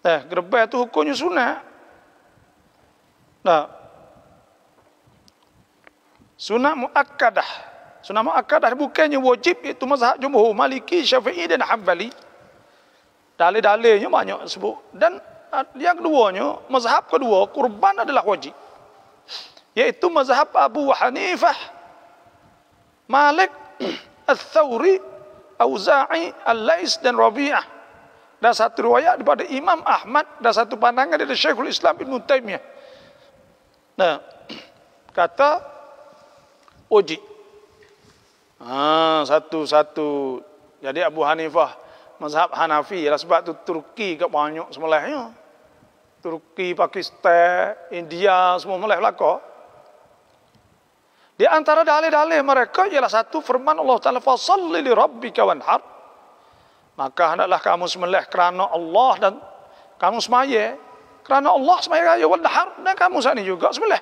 Nah, gerbek tu hukumnya sunnah. Nah. Sunnah mu'akkadah. So nama akad muakkadah bukannya wajib itu mazhab jumhur Maliki, Syafi'i dan Hanbali. Dalil-dalilnya banyak sebut dan ah, yang keduanya mazhab kedua kurban adalah wajib. Yaitu mazhab Abu Hanifah Malik Al-Thawri *clears throat* Auza'i Al-Lais dan Rabi'ah dan satu riwayat daripada Imam Ahmad dan satu pandangan dari Syekhul Islam Ibn Taymiyah. Nah, *clears throat* kata wajib satu-satu. Ha, Jadi Abu Hanifah, mazhab Hanafi, lah, sebab tu Turki ke banyak semelahnya. Turki, Pakistan, India, semua melah belakang. Di antara dalil-dalil mereka ialah satu firman Allah Taala fasalli li rabbika wanhar. Maka hendaklah kamu sembelih kerana Allah dan kamu semaya kerana Allah semaya raya wanhar dan kamu sana juga sembelih.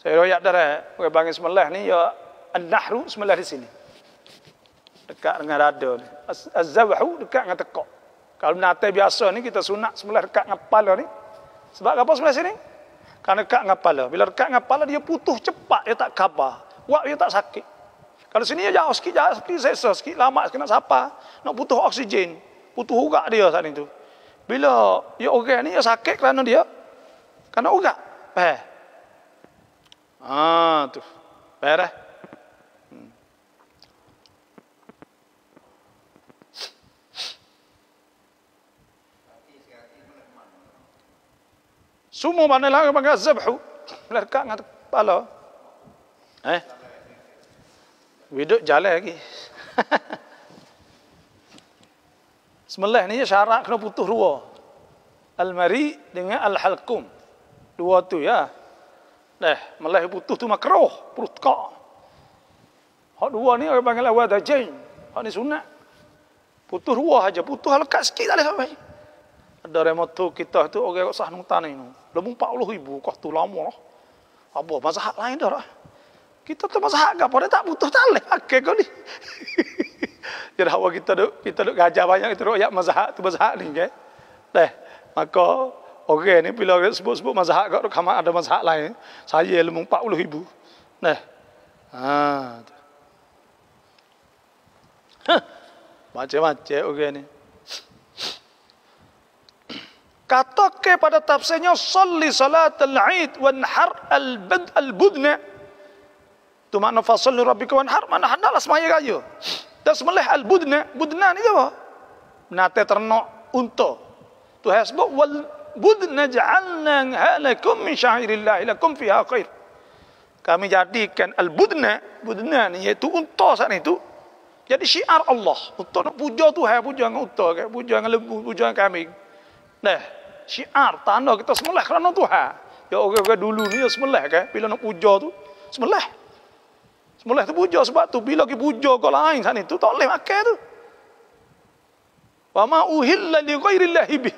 Saya royak dari orang bangis sembelih ni ya Al-Nahru semula di sini. Dekat dengan rada ni. Az-Zawahu dekat dengan tekak. Kalau menata biasa ni kita sunat semula dekat dengan kepala ni. Sebab apa sebelah sini? Karena dekat dengan kepala. Bila dekat dengan kepala dia putus cepat. Dia tak kabar. Buat dia tak sakit. Kalau sini dia jauh sikit, jauh sikit, seksa sikit, lama sikit nak sapa. Nak putus oksigen. Putus urat dia saat itu. Bila dia orang ni, dia sakit kerana dia. Kerana urat. Faham? Ah, tu. Faham? Semua mana lah orang panggil zabhu. mereka dengan kepala. Eh? Widuk jale lagi. *laughs* Semelah ni syarat kena putuh dua. almari dengan alhalkum, Dua tu ya. Dah, malah putuh tu makroh, perut kak. Hak dua ni orang panggil awal dajin. Hak ni sunat. putuh dua aja, putuh halqa sikit tak boleh ada remoto kita tu orang okay, sah nung tanah ni. Lebih 40 ribu kau tu lama lah. Apa mazhab lain dah Kita tu mazhab gapo dia tak butuh talih hak kau ni. *laughs* Jadi awak kita duk kita duk gajah banyak itu royak mazhab tu mazhab ni ke. Leh, maka orang ni bila orang sebut-sebut mazhab gak duk ada mazhab lain, saya lebih 40 ribu. Leh. Ha. Macam-macam orang ni kata kepada tafsirnya salli salatul id wanhar al bad al budna tu makna fasalli rabbika wanhar mana hendaklah semaya raya dan semelih al budna budna ni apa menate ternak unta tu hasbuk wal budna ja'alna halakum min syairillah lakum fiha khair kami jadikan al budna budna ni iaitu unta saat itu jadi syiar Allah untuk nak puja tu hai puja dengan unta puja dengan lembu puja dengan kambing nah syiar tanah kita semelah kerana Tuhan. Ya orang-orang dulu ni ya semelah kan bila nak puja tu semelah. Semelah tu puja sebab tu bila ki puja kau lain sana tu tak boleh makan tu. Wa ma uhilla li ghairillahi bih.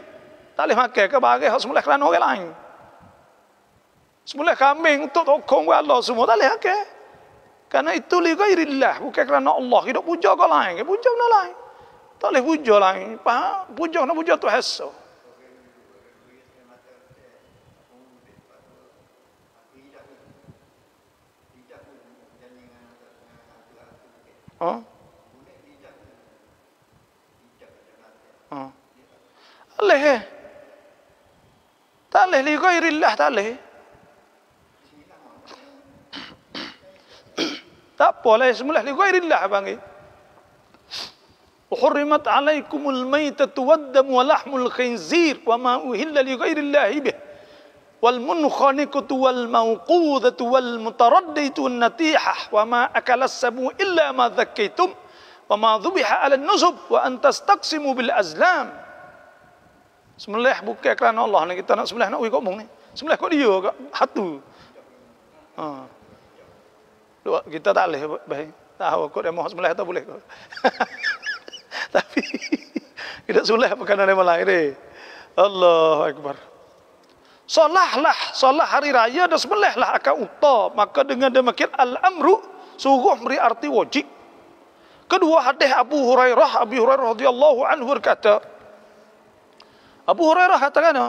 Tak boleh makan ke bagi hak semelah kerana orang lain. Semelah kambing untuk tokong Allah semua tak boleh makan. Karena itu li ghairillah bukan kerana Allah kita puja kau lain ke puja orang lain. Tak boleh puja lain. Faham? Puja nak puja tu hasil. اه اه الله تعالي لغير الله تعالي تعالي اسمه لغير الله بني وحرمت عليكم الميتة والدم ولحم الخنزير وما أهل لغير الله به والمنخنقة والموقوذة والمتردة النتيحة وما أكل السبو إلا ما ذكيتم وما ذبح على النصب وأن تستقسموا بالأزلام بسم الله بك أكرانا الله نكتا بسم الله نأوي قومون بسم الله قد يوغا حتو آه. لو kita tak leh bhai tahu kok emoh sembelih tak boleh tapi kita sembelih makanan yang melahir Allahu Akbar Solahlah, solah hari raya dan sembelihlah akan uta. Maka dengan demikian al-amru suruh beri arti wajib. Kedua hadis Abu Hurairah, Abu Hurairah radhiyallahu anhu berkata, Abu Hurairah kata kan? Ha?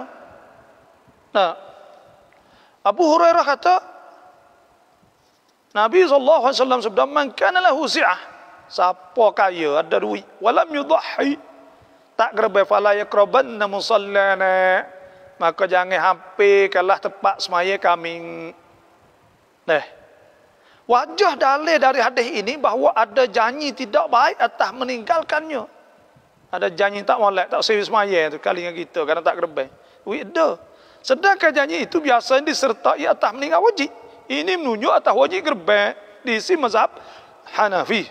Nah. Abu Hurairah kata Nabi sallallahu alaihi wasallam sabda man kana lahu si'ah siapa kaya ada duit walam yudhi tak grebe fala yakraban musallana maka jangan hampir kalah tempat semaya kami. Nah. Wajah dalih dari hadis ini bahawa ada janji tidak baik atas meninggalkannya. Ada janji tak molek, tak sewi semaya itu kali dengan kita kerana tak kerebai. Wida. Sedangkan janji itu biasanya disertai atas meninggal wajib. Ini menunjuk atas wajib kerebai di isi mazhab Hanafi.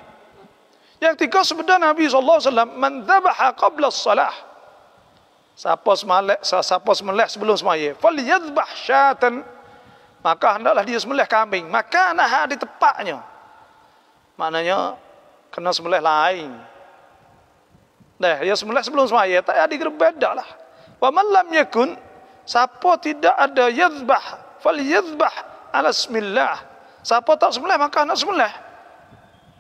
Yang tiga sebenarnya Nabi SAW, Man dhabaha qabla salah. Sapos semalek siapa semelih sebelum semaya fal yadhbah syatan maka hendaklah dia semelih kambing maka nah di tepatnya maknanya kena semelih lain dah dia semelih sebelum semaya tak ada berbeda lah wa man lam yakun siapa tidak ada yadhbah fal yadhbah ala smillah siapa tak semelih maka nak semelih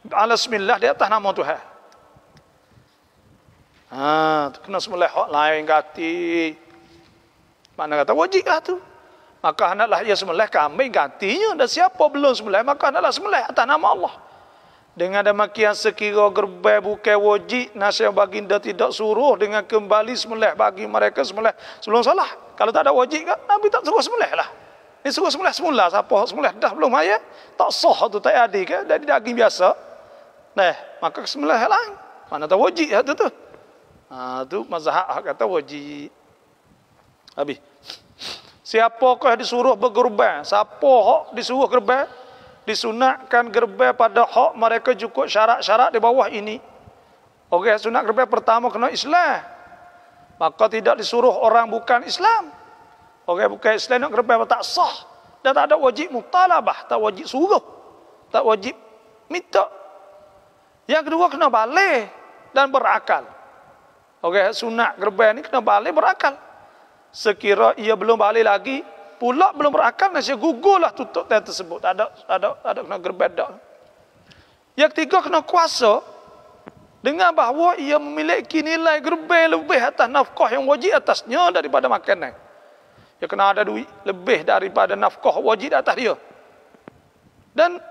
ala smillah di atas nama Tuhan Ha, tu kena semula hak lain ganti. Mana kata wajib lah tu. Maka hendaklah ia semula kami gantinya. Dan siapa belum semula, maka hendaklah semula atas nama Allah. Dengan demikian sekira gerbai bukan wajib, nasihat baginda tidak suruh dengan kembali semula bagi mereka semula. Sebelum salah. Kalau tak ada wajib, kan, Nabi tak suruh semula lah. Ini suruh semula semula. Siapa semula dah belum ayah? Tak sah tu, tak adik. Kan? Dari daging biasa. Nah, maka semula lah. Mana tak wajib itu lah tu. tu. Ha, tu mazhab hak kata wajib. Habis. Siapa kau disuruh bergerban? Siapa hak disuruh gerban? Disunatkan gerban pada hak mereka cukup syarat-syarat di bawah ini. Okay, sunat gerban pertama kena Islam. Maka tidak disuruh orang bukan Islam. Okay, bukan Islam nak gerban tak sah. Dan tak ada wajib mutalabah, tak wajib suruh. Tak wajib minta. Yang kedua kena balik dan berakal. Orang okay, sunat gerbai ni kena balik berakal. Sekira ia belum balik lagi, pula belum berakal, nasib gugurlah tutup tayar tersebut. Tak ada, tak ada, tak ada kena gerbai dah. Yang ketiga kena kuasa dengan bahawa ia memiliki nilai gerbai lebih atas nafkah yang wajib atasnya daripada makanan. Ia kena ada duit lebih daripada nafkah wajib atas dia. Dan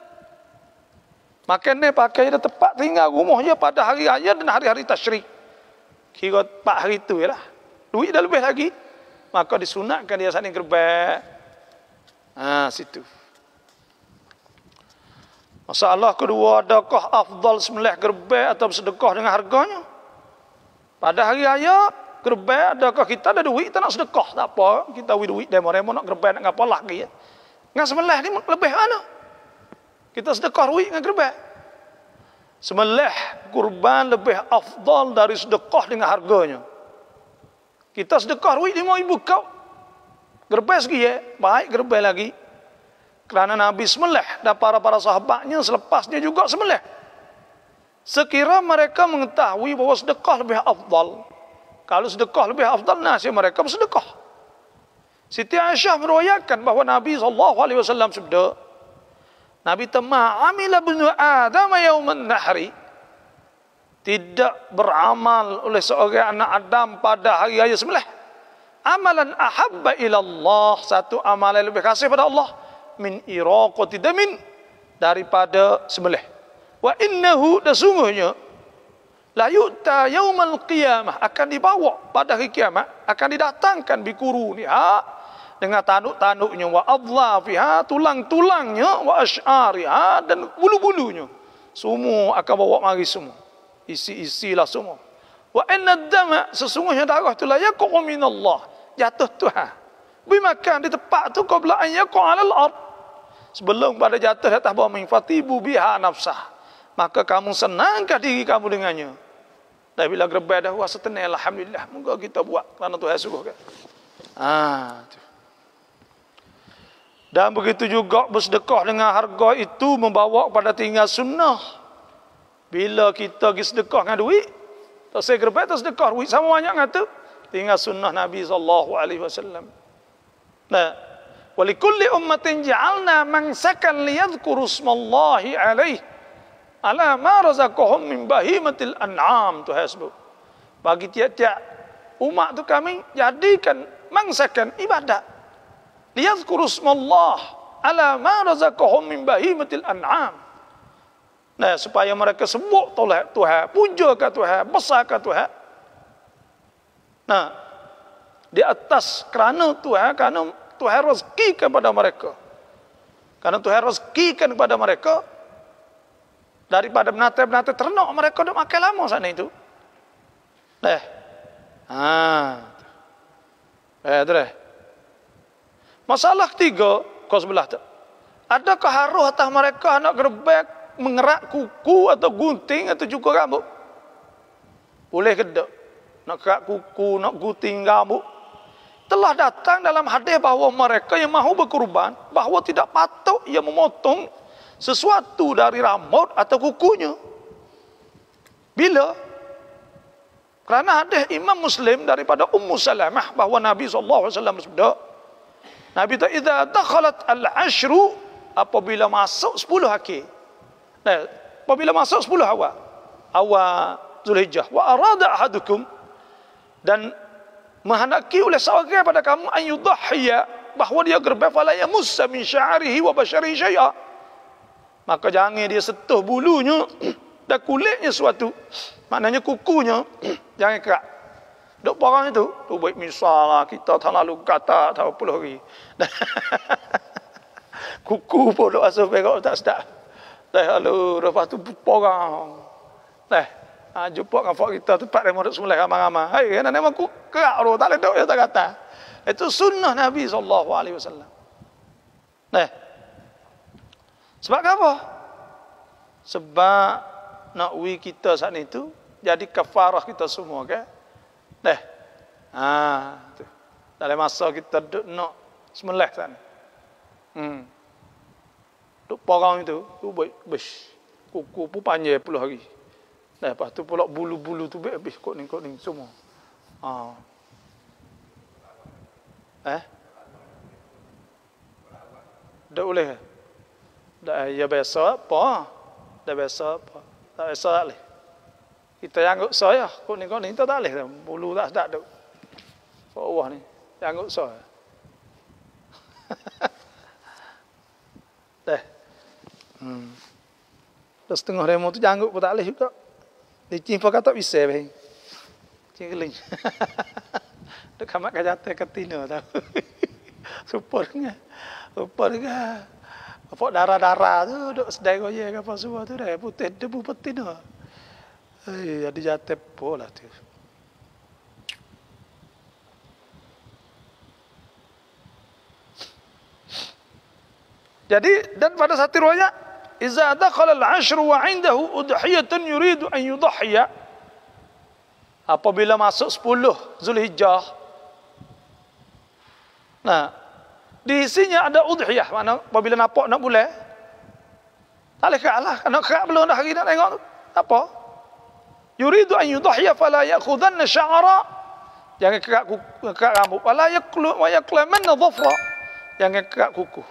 makanan pakai dia tepat tinggal rumah pada hari raya dan hari-hari tashrik. Kira empat hari tu je lah. Duit dah lebih lagi. Maka disunatkan dia saling kerbat. Ha, situ. Masalah kedua, adakah afdal semelih kerbat atau bersedekah dengan harganya? Pada hari raya, kerbat adakah kita ada duit, kita nak sedekah. Tak apa, kita ada duit, demo-remo nak kerbat, nak apa lagi. Ya. Dengan semelih ni lebih mana? Kita sedekah duit dengan kerbat. Semelih kurban lebih afdal dari sedekah dengan harganya. Kita sedekah ruik lima ibu kau. Gerbes lagi ya. Baik gerbes lagi. Kerana Nabi semelih. Dan para-para sahabatnya selepasnya juga semelih. Sekira mereka mengetahui bahawa sedekah lebih afdal. Kalau sedekah lebih afdal, nasib mereka bersedekah. Siti Aisyah meruayakan bahawa Nabi SAW sebenarnya Nabi tema amila bunu Adam yauman nahri tidak beramal oleh seorang anak Adam pada hari raya sembelih. Amalan ahabba ila Allah, satu amalan yang lebih kasih pada Allah min iraqati damin daripada sembelih. Wa innahu dasungguhnya la yu'ta yaumal qiyamah akan dibawa pada hari kiamat akan didatangkan bi kuruniha dengan tanduk-tanduknya wa adla fiha tulang-tulangnya wa asyariha dan bulu-bulunya semua akan bawa mari semua isi-isilah semua wa inna dama sesungguhnya darah itulah yaqu min Allah jatuh Tuhan bimakan di tempat tu qabla an yaqu alal ard sebelum pada jatuh atas bumi fatibu biha nafsah maka kamu senangkah diri kamu dengannya dan bila gerbai dah wah setenang alhamdulillah moga kita buat kerana Tuhan suruh kan ah tu. Dan begitu juga bersedekah dengan harga itu membawa kepada tinggal sunnah. Bila kita pergi sedekah dengan duit, tak saya kerepek tak sedekah duit sama banyak dengan Tinggal sunnah Nabi SAW. Nah, walikulli ummatin ja'alna mansakan liyadhkuru smallahi alaih ala ma razakuhum min bahimatil an'am tu hasbu bagi tiap-tiap umat tu kami jadikan mangsakan ibadat liyadhkuru smallah ala ma razaqahum min bahimatil an'am nah supaya mereka sembuh, tolak Tuhan puja ke Tuhan besar ke Tuhan nah di atas kerana Tuhan kerana Tuhan rezeki kepada mereka kerana Tuhan rezeki kepada mereka daripada menata-menata ternak mereka dah makan lama sana itu nah ha eh, dah. Masalah ketiga, kau sebelah tak? Adakah haruh atas mereka anak gerbek mengerak kuku atau gunting atau juga rambut? Boleh ke tak? Nak kerak kuku, nak gunting rambut? Telah datang dalam hadis bahawa mereka yang mahu berkorban, bahawa tidak patut ia memotong sesuatu dari rambut atau kukunya. Bila? Kerana hadis Imam Muslim daripada Ummu Salamah bahawa Nabi SAW bersabda, Nabi tu idza dakhalat al-ashru apabila masuk 10 hakik. Nah, apabila masuk 10 awal. Awal Zulhijjah wa arada ahadukum dan menghendaki oleh seorang kepada kamu an yudhhiya bahwa dia gerba fala ya musa min sya'rihi wa basharihi syai'a. Maka jangan dia setuh bulunya *clears throat* dan kulitnya suatu. Maknanya kukunya *clears throat* jangan kerak. Duk barang itu, tu baik misal lah, kita tak lalu kata tak apa lah lagi. *laughs* Kuku pun duk asuh berok tak sedap. Dah lalu lepas tu porang. Dah. Ha, jumpa dengan fok kita tempat dia duduk semula ramai-ramai. Hai, kena ni memang kerak tu. Tak boleh duduk, dia tak kata. Itu sunnah Nabi SAW. Nah. Sebab apa? Sebab nak wui kita saat itu, jadi kafarah kita semua. Okay? Dah. Ha, tu. Tak ada masa kita duduk nak semelah sana. Hmm. Tu porang itu, tu bes. Kuku pun panjang puluh hari. Dah, lepas tu pula bulu-bulu tu habis kok ni kok ni semua. Ha. Eh? dah boleh. dah ya biasa apa? dah biasa apa? Tak biasa lah. ito yang ngự sói à con nên con nín tao đã lệ là bố lù đã đạt được ô bỏ này yang ngự sói à? *laughs* đây hmm. Dah setengah remo tu janggut pun tak boleh juga. Dia cimpa kata bisa bang. Cingling. Tu kamat kajata katina tau. Super ke? Super ke? Apa darah-darah tu duk sedai goyang apa semua tu dah putih debu petina. jadi jatuh pola tu. Jadi dan pada satu Jika Iza dakhal al-ashr wa indahu udhiyatan yuridu an yudhiya Apabila masuk 10 Zulhijjah Nah di sini ada udhiyah mana apabila nampak nak boleh Tak lekatlah kena kerak belum dah hari tengok apa yuridu an yudhiya fala ya'khudhanna sya'ra jangan kekat kuku kekat rambut fala yaklu wa yaklamanna dhafra jangan kekat kuku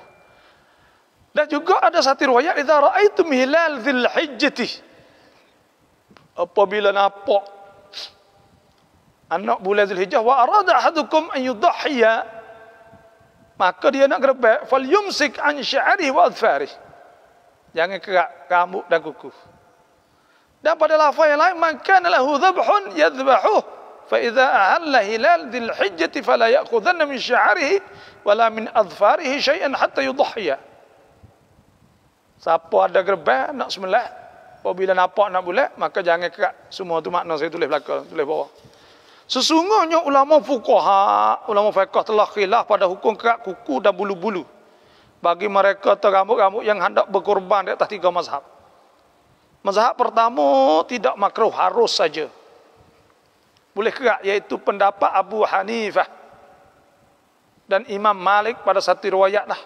dan juga ada satu riwayat idza ra'aitum hilal dhil hijjati apabila nampak anak bulan zulhijjah wa arada ahadukum an yudhiya maka dia nak gerbek fal yumsik an sya'rihi wa adfarihi jangan kekat rambut dan kuku dan pada lafaz yang lain makan lahu dhabhun yadhbahu fa idza ahalla hilal dhil hijjah fala ya'khudhanna min sha'rihi wala min adfarihi shay'an hatta yudhhiya. Siapa ada gerbang nak semelah apabila oh, nampak nak bulat maka jangan kerak semua tu makna saya tulis belakang tulis bawah. Sesungguhnya ulama fuqaha, ulama fiqh telah khilaf pada hukum kerak kuku dan bulu-bulu bagi mereka terambut-rambut yang hendak berkorban di atas tiga mazhab. Mazhab pertama tidak makruh, harus saja. Boleh kerak, iaitu pendapat Abu Hanifah. Dan Imam Malik pada satu riwayat lah.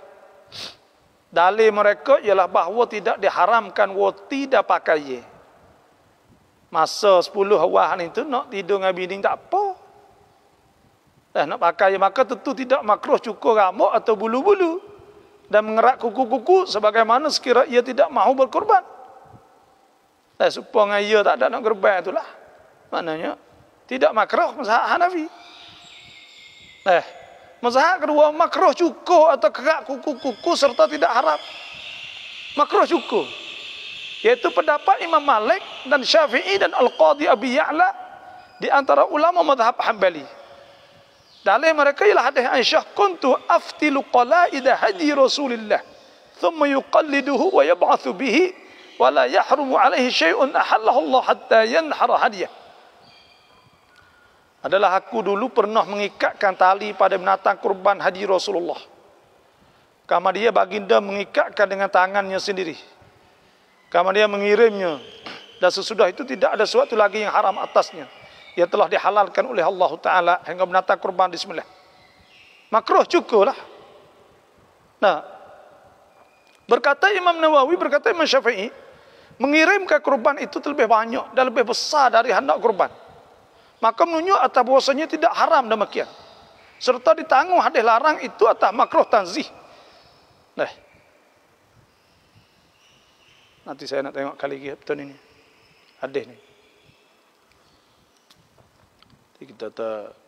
Dalil mereka ialah bahawa tidak diharamkan wa tidak pakai. Masa sepuluh wahan itu nak tidur dengan bini tak apa. Eh, nak pakai maka tentu tidak makruh cukur rambut atau bulu-bulu. Dan mengerak kuku-kuku sebagaimana sekiranya ia tidak mahu berkorban. Saya suka dengan tak ada nak gerbang itulah. Maknanya, tidak makroh mazhab Hanafi. Eh, mazhab kedua, makroh cukup atau kerak kuku-kuku serta tidak harap. Makroh cukup. Yaitu pendapat Imam Malik dan Syafi'i dan al qadi Abi Ya'la di antara ulama mazhab Hanbali. Dalam mereka ialah hadis Aisyah kuntu aftilu qalaida hadi Rasulillah thumma yuqalliduhu wa yab'athu bihi wala yahrumu alaihi syai'un ahallahu Allah hatta yanhara hadiyah adalah aku dulu pernah mengikatkan tali pada binatang kurban haji Rasulullah. Kama dia baginda mengikatkan dengan tangannya sendiri. Kama dia mengirimnya. Dan sesudah itu tidak ada sesuatu lagi yang haram atasnya. Yang telah dihalalkan oleh Allah Ta'ala hingga binatang kurban di sebelah. Makruh cukulah. Nah, berkata Imam Nawawi, berkata Imam Syafi'i, mengirimkan kurban itu terlebih banyak dan lebih besar dari hendak kurban. Maka menunjuk atas bahwasanya tidak haram demikian. Serta ditanggung hadis larang itu atas makruh tanzih. Nah. Nanti saya nak tengok kali lagi betul ini. Hadis ni. Jadi kita tak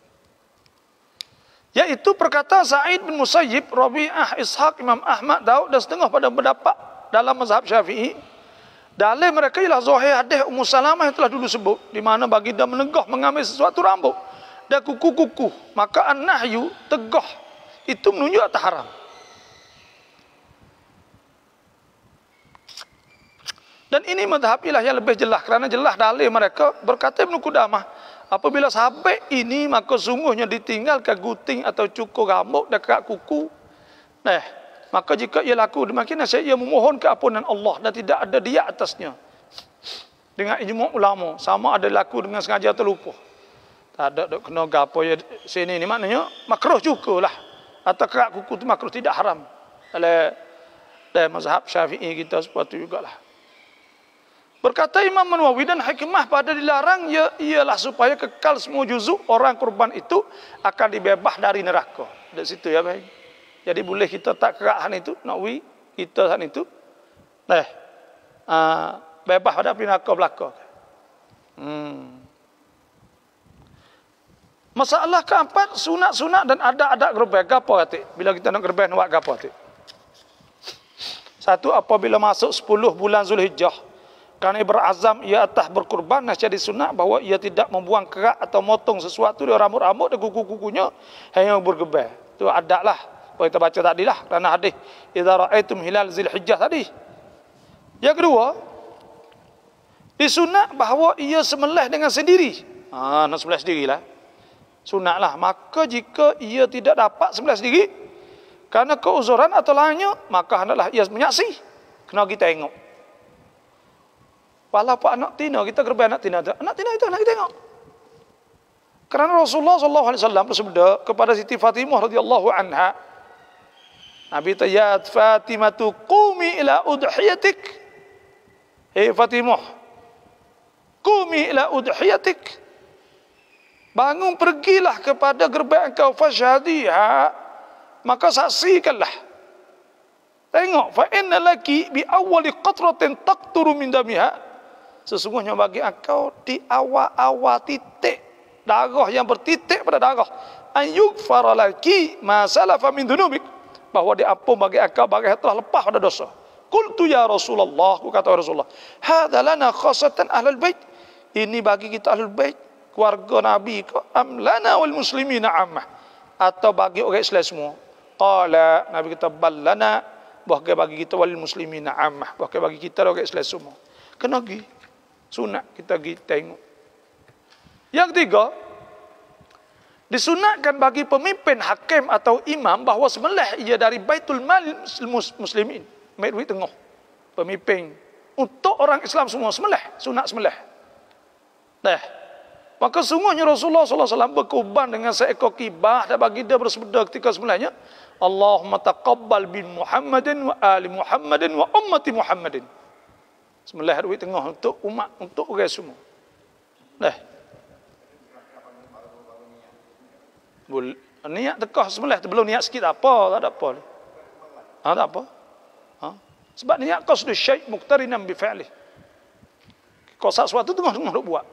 Yaitu perkataan Sa'id bin Musayyib, Rabi'ah, Ishaq, Imam Ahmad, Daud, dan setengah pada pendapat dalam mazhab syafi'i. Dalil mereka ialah Zohir Hadith Ummu Salamah yang telah dulu sebut. Di mana baginda menegah mengambil sesuatu rambut. Dan kuku-kuku. Maka an-nahyu tegah. Itu menunjuk atas haram. Dan ini madhab ialah yang lebih jelas. Kerana jelas dalil mereka berkata Ibn Qudamah. Apabila sampai ini maka sungguhnya ditinggal ke atau cukur rambut dekat kuku. Nah, Maka jika ia laku demikian saya ia memohon keampunan Allah dan tidak ada dia atasnya. Dengan ijma ulama sama ada laku dengan sengaja atau lupa. Tak ada dok kena gapo ya sini ni maknanya makruh cukulah. Atau kerak kuku tu makruh tidak haram. Oleh dalam mazhab Syafi'i kita sepatu juga lah Berkata Imam Nawawi dan hikmah pada dilarang ya ialah supaya kekal semua juzuk orang kurban itu akan dibebah dari neraka. Di situ ya baik. Jadi boleh kita tak kerak hal itu, nak wi kita hal itu. Eh. Uh, bebas pada pinaka belaka. Hmm. Masalah keempat, sunat-sunat dan adat-adat gerbeh. Gapa katik? Bila kita nak gerbeh, nak buat gapa katik? Satu, apabila masuk 10 bulan Zulhijjah, kerana berazam ia atas berkorban, nah jadi sunat bahawa ia tidak membuang kerak atau motong sesuatu di rambut-rambut dan kuku-kukunya hanya bergebeh. Itu adat lah apa kita baca tadi lah kerana hadis idza raaitum hilal zilhijjah tadi yang kedua disunat bahawa ia semelih dengan sendiri ha nak semelih sendirilah lah. maka jika ia tidak dapat semelih sendiri kerana keuzuran atau lainnya maka hendaklah ia menyaksi kena kita tengok Walau pak anak tina kita gerbai anak tina tu anak tina itu anak kita tengok kerana Rasulullah sallallahu alaihi wasallam bersabda kepada Siti Fatimah radhiyallahu anha Nabi ya Fatimah tu kumi ila udhiyatik. Hei eh, Fatimah. Kumi ila udhiyatik. Bangun pergilah kepada gerbang engkau fasyadiha. Maka saksikanlah. Tengok. Fa inna laki bi awali qatratin takturu min damiha. Sesungguhnya bagi engkau di awal-awal titik. Darah yang bertitik pada darah. An yugfara laki ma salafa bahwa diampun bagi engkau bagi yang telah lepas pada dosa. Qultu ya Rasulullah, ku kata Rasulullah, hadza lana khassatan ahlul bait. Ini bagi kita ahlul bait, keluarga Nabi ke am lana wal muslimina ammah atau bagi orang Islam semua. Qala Nabi kita bal lana. bahagi bagi kita wal muslimina ammah, bahagi bagi kita orang Islam semua. Kena sunat kita pergi tengok. Yang ketiga, Disunatkan bagi pemimpin hakim atau imam bahawa semelih ia dari Baitul Mal Muslimin. Medwi tengok Pemimpin untuk orang Islam semua semelih. Sunat semelih. Dah. Maka sungguhnya Rasulullah SAW berkuban dengan seekor kibah dan bagi dia bersepeda ketika semelihnya. Allahumma taqabbal bin Muhammadin wa ali Muhammadin wa ummati Muhammadin. Semelih duit tengok untuk umat, untuk orang semua. Dah. Boleh. Niat tekah semula Belum niat sikit tak apa. Tak ada apa. Ha, tak apa. Ha? Sebab niat kau sudah syait muktarinan bifa'li. Kau saat suatu tengah-tengah nak buat.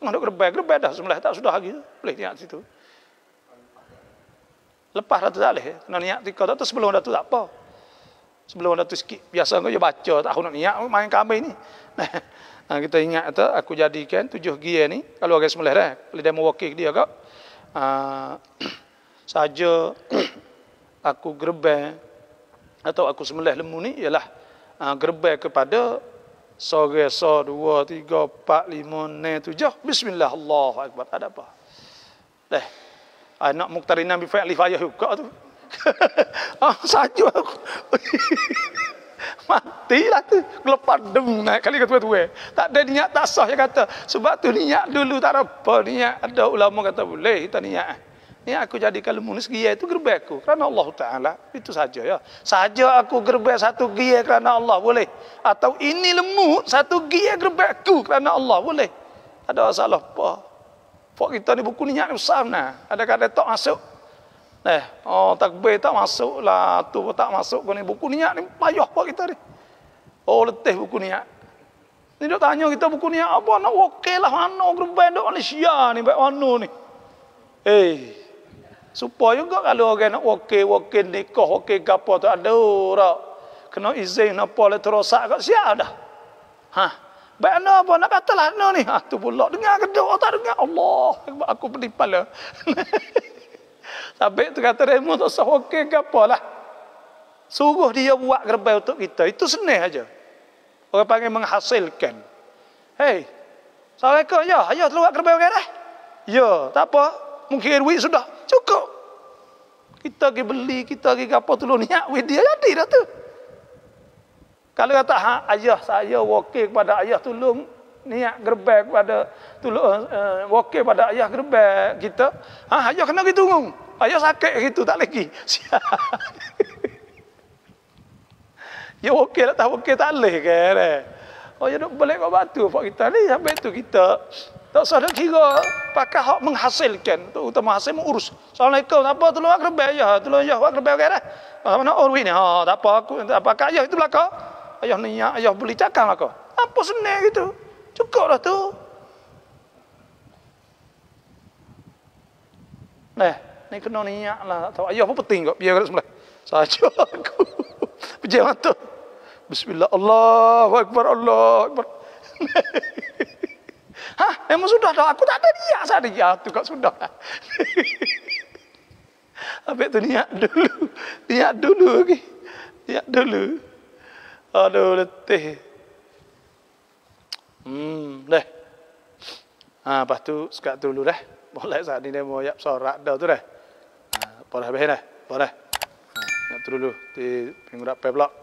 Tengah nak gerbai. Gerbai dah semula tak sudah lagi. Boleh niat situ. Lepas dah tu tak boleh. Kena niat tekah tu sebelum dah tu tak apa. Sebelum dah tu sikit. Biasa kau je baca. Tak nak niat. Oh, main kami ni. Nah, *laughs* ha, kita ingat tu. Aku jadikan tujuh gear ni. Kalau orang semula dah. Kalau dia mewakil dia kau. Ah, saja *clears throat* *clears throat* aku gerbang atau aku semelih lemu ni ialah ah, gerbang kepada sore so dua tiga empat lima enam tujuh bismillah Allah akbar ada apa leh anak muktarinan bi fa'li fayah juga tu *laughs* ah saja aku *laughs* Mati lah tu. Kelepar dem naik kali ke tua-tua. Tak ada niat tak sah yang kata. Sebab tu niat dulu tak ada apa. Niat ada ulama kata boleh. kita niat. Ni aku jadi kalau munis gie itu gerbek aku kerana Allah Taala itu saja ya. Saja aku gerbek satu gie kerana Allah boleh. Atau ini lemu satu gie gerbek aku kerana Allah boleh. Ada salah apa? Pok kita ni buku niat ni besar nah. Ada kata tak masuk Eh, oh tak takbir tak masuk lah, tu pun tak masuk kau ni. Buku niat ni payah buat kita ni. Oh letih buku niat. Ni dok tanya kita buku niat apa nak okay lah mano gerbai dok Malaysia ni baik mano ni. Eh. Supaya juga kalau orang nak okay okey nikah okay gapo tu ada orang kena izin apa le terosak kat siap dah. Ha. Baik mana apa nak kata lah ni. Ha tu pula dengar kedok tak dengar Allah aku pedih kepala. Lah. *laughs* Sampai tu kata remuh tak sah okey ke apalah. Suruh dia buat gerbai untuk kita. Itu senih aja. Orang panggil menghasilkan. Hey, Assalamualaikum. Ya, ya telah buat gerbai orang Ya, tak apa. Mungkin duit sudah. Cukup. Kita pergi beli, kita pergi apa tu niat duit dia jadi dah tu. Kalau kata ha, ayah saya wakil kepada ayah tolong niat gerbek kepada tolong uh, wakil kepada ayah gerbek kita, ha ayah kena pergi tunggung. Ayo sakit gitu tak lagi. *laughs* ya okey lah, tak okey tak leh ke. Eh. Oh ya nak boleh kau batu pak kita ni sampai tu kita tak usah nak kira pakai hak menghasilkan tu utama hasil mengurus. Assalamualaikum. Apa tu luar kerbau ya? Tu luar ya, kerbau ke dah. Eh? Oh, mana ha, tak apa aku tak apa kaya itu belaka. Ayah ni ayah beli cakang lah kau. Apa senang gitu? Cukup dah tu. Nah, eh ni kena niat lah. tahu. Ayah pun penting kot. Biar kat semula. Saja aku. *laughs* Pejam mata. Bismillah. Allahu Akbar. Allahu Akbar. *laughs* Hah? Memang sudah dah. Aku tak ada niat saya dia. Itu kat sudah. *laughs* Habis tu niat dulu. Niat dulu lagi. Niat dulu. Aduh, letih. Hmm, dah. Ha, lepas tu, sekat dulu dah. Boleh saat ni dia mau yap sorak dah tu dah boleh habis dah. Boleh. Nak dulu di pinggir pe pula.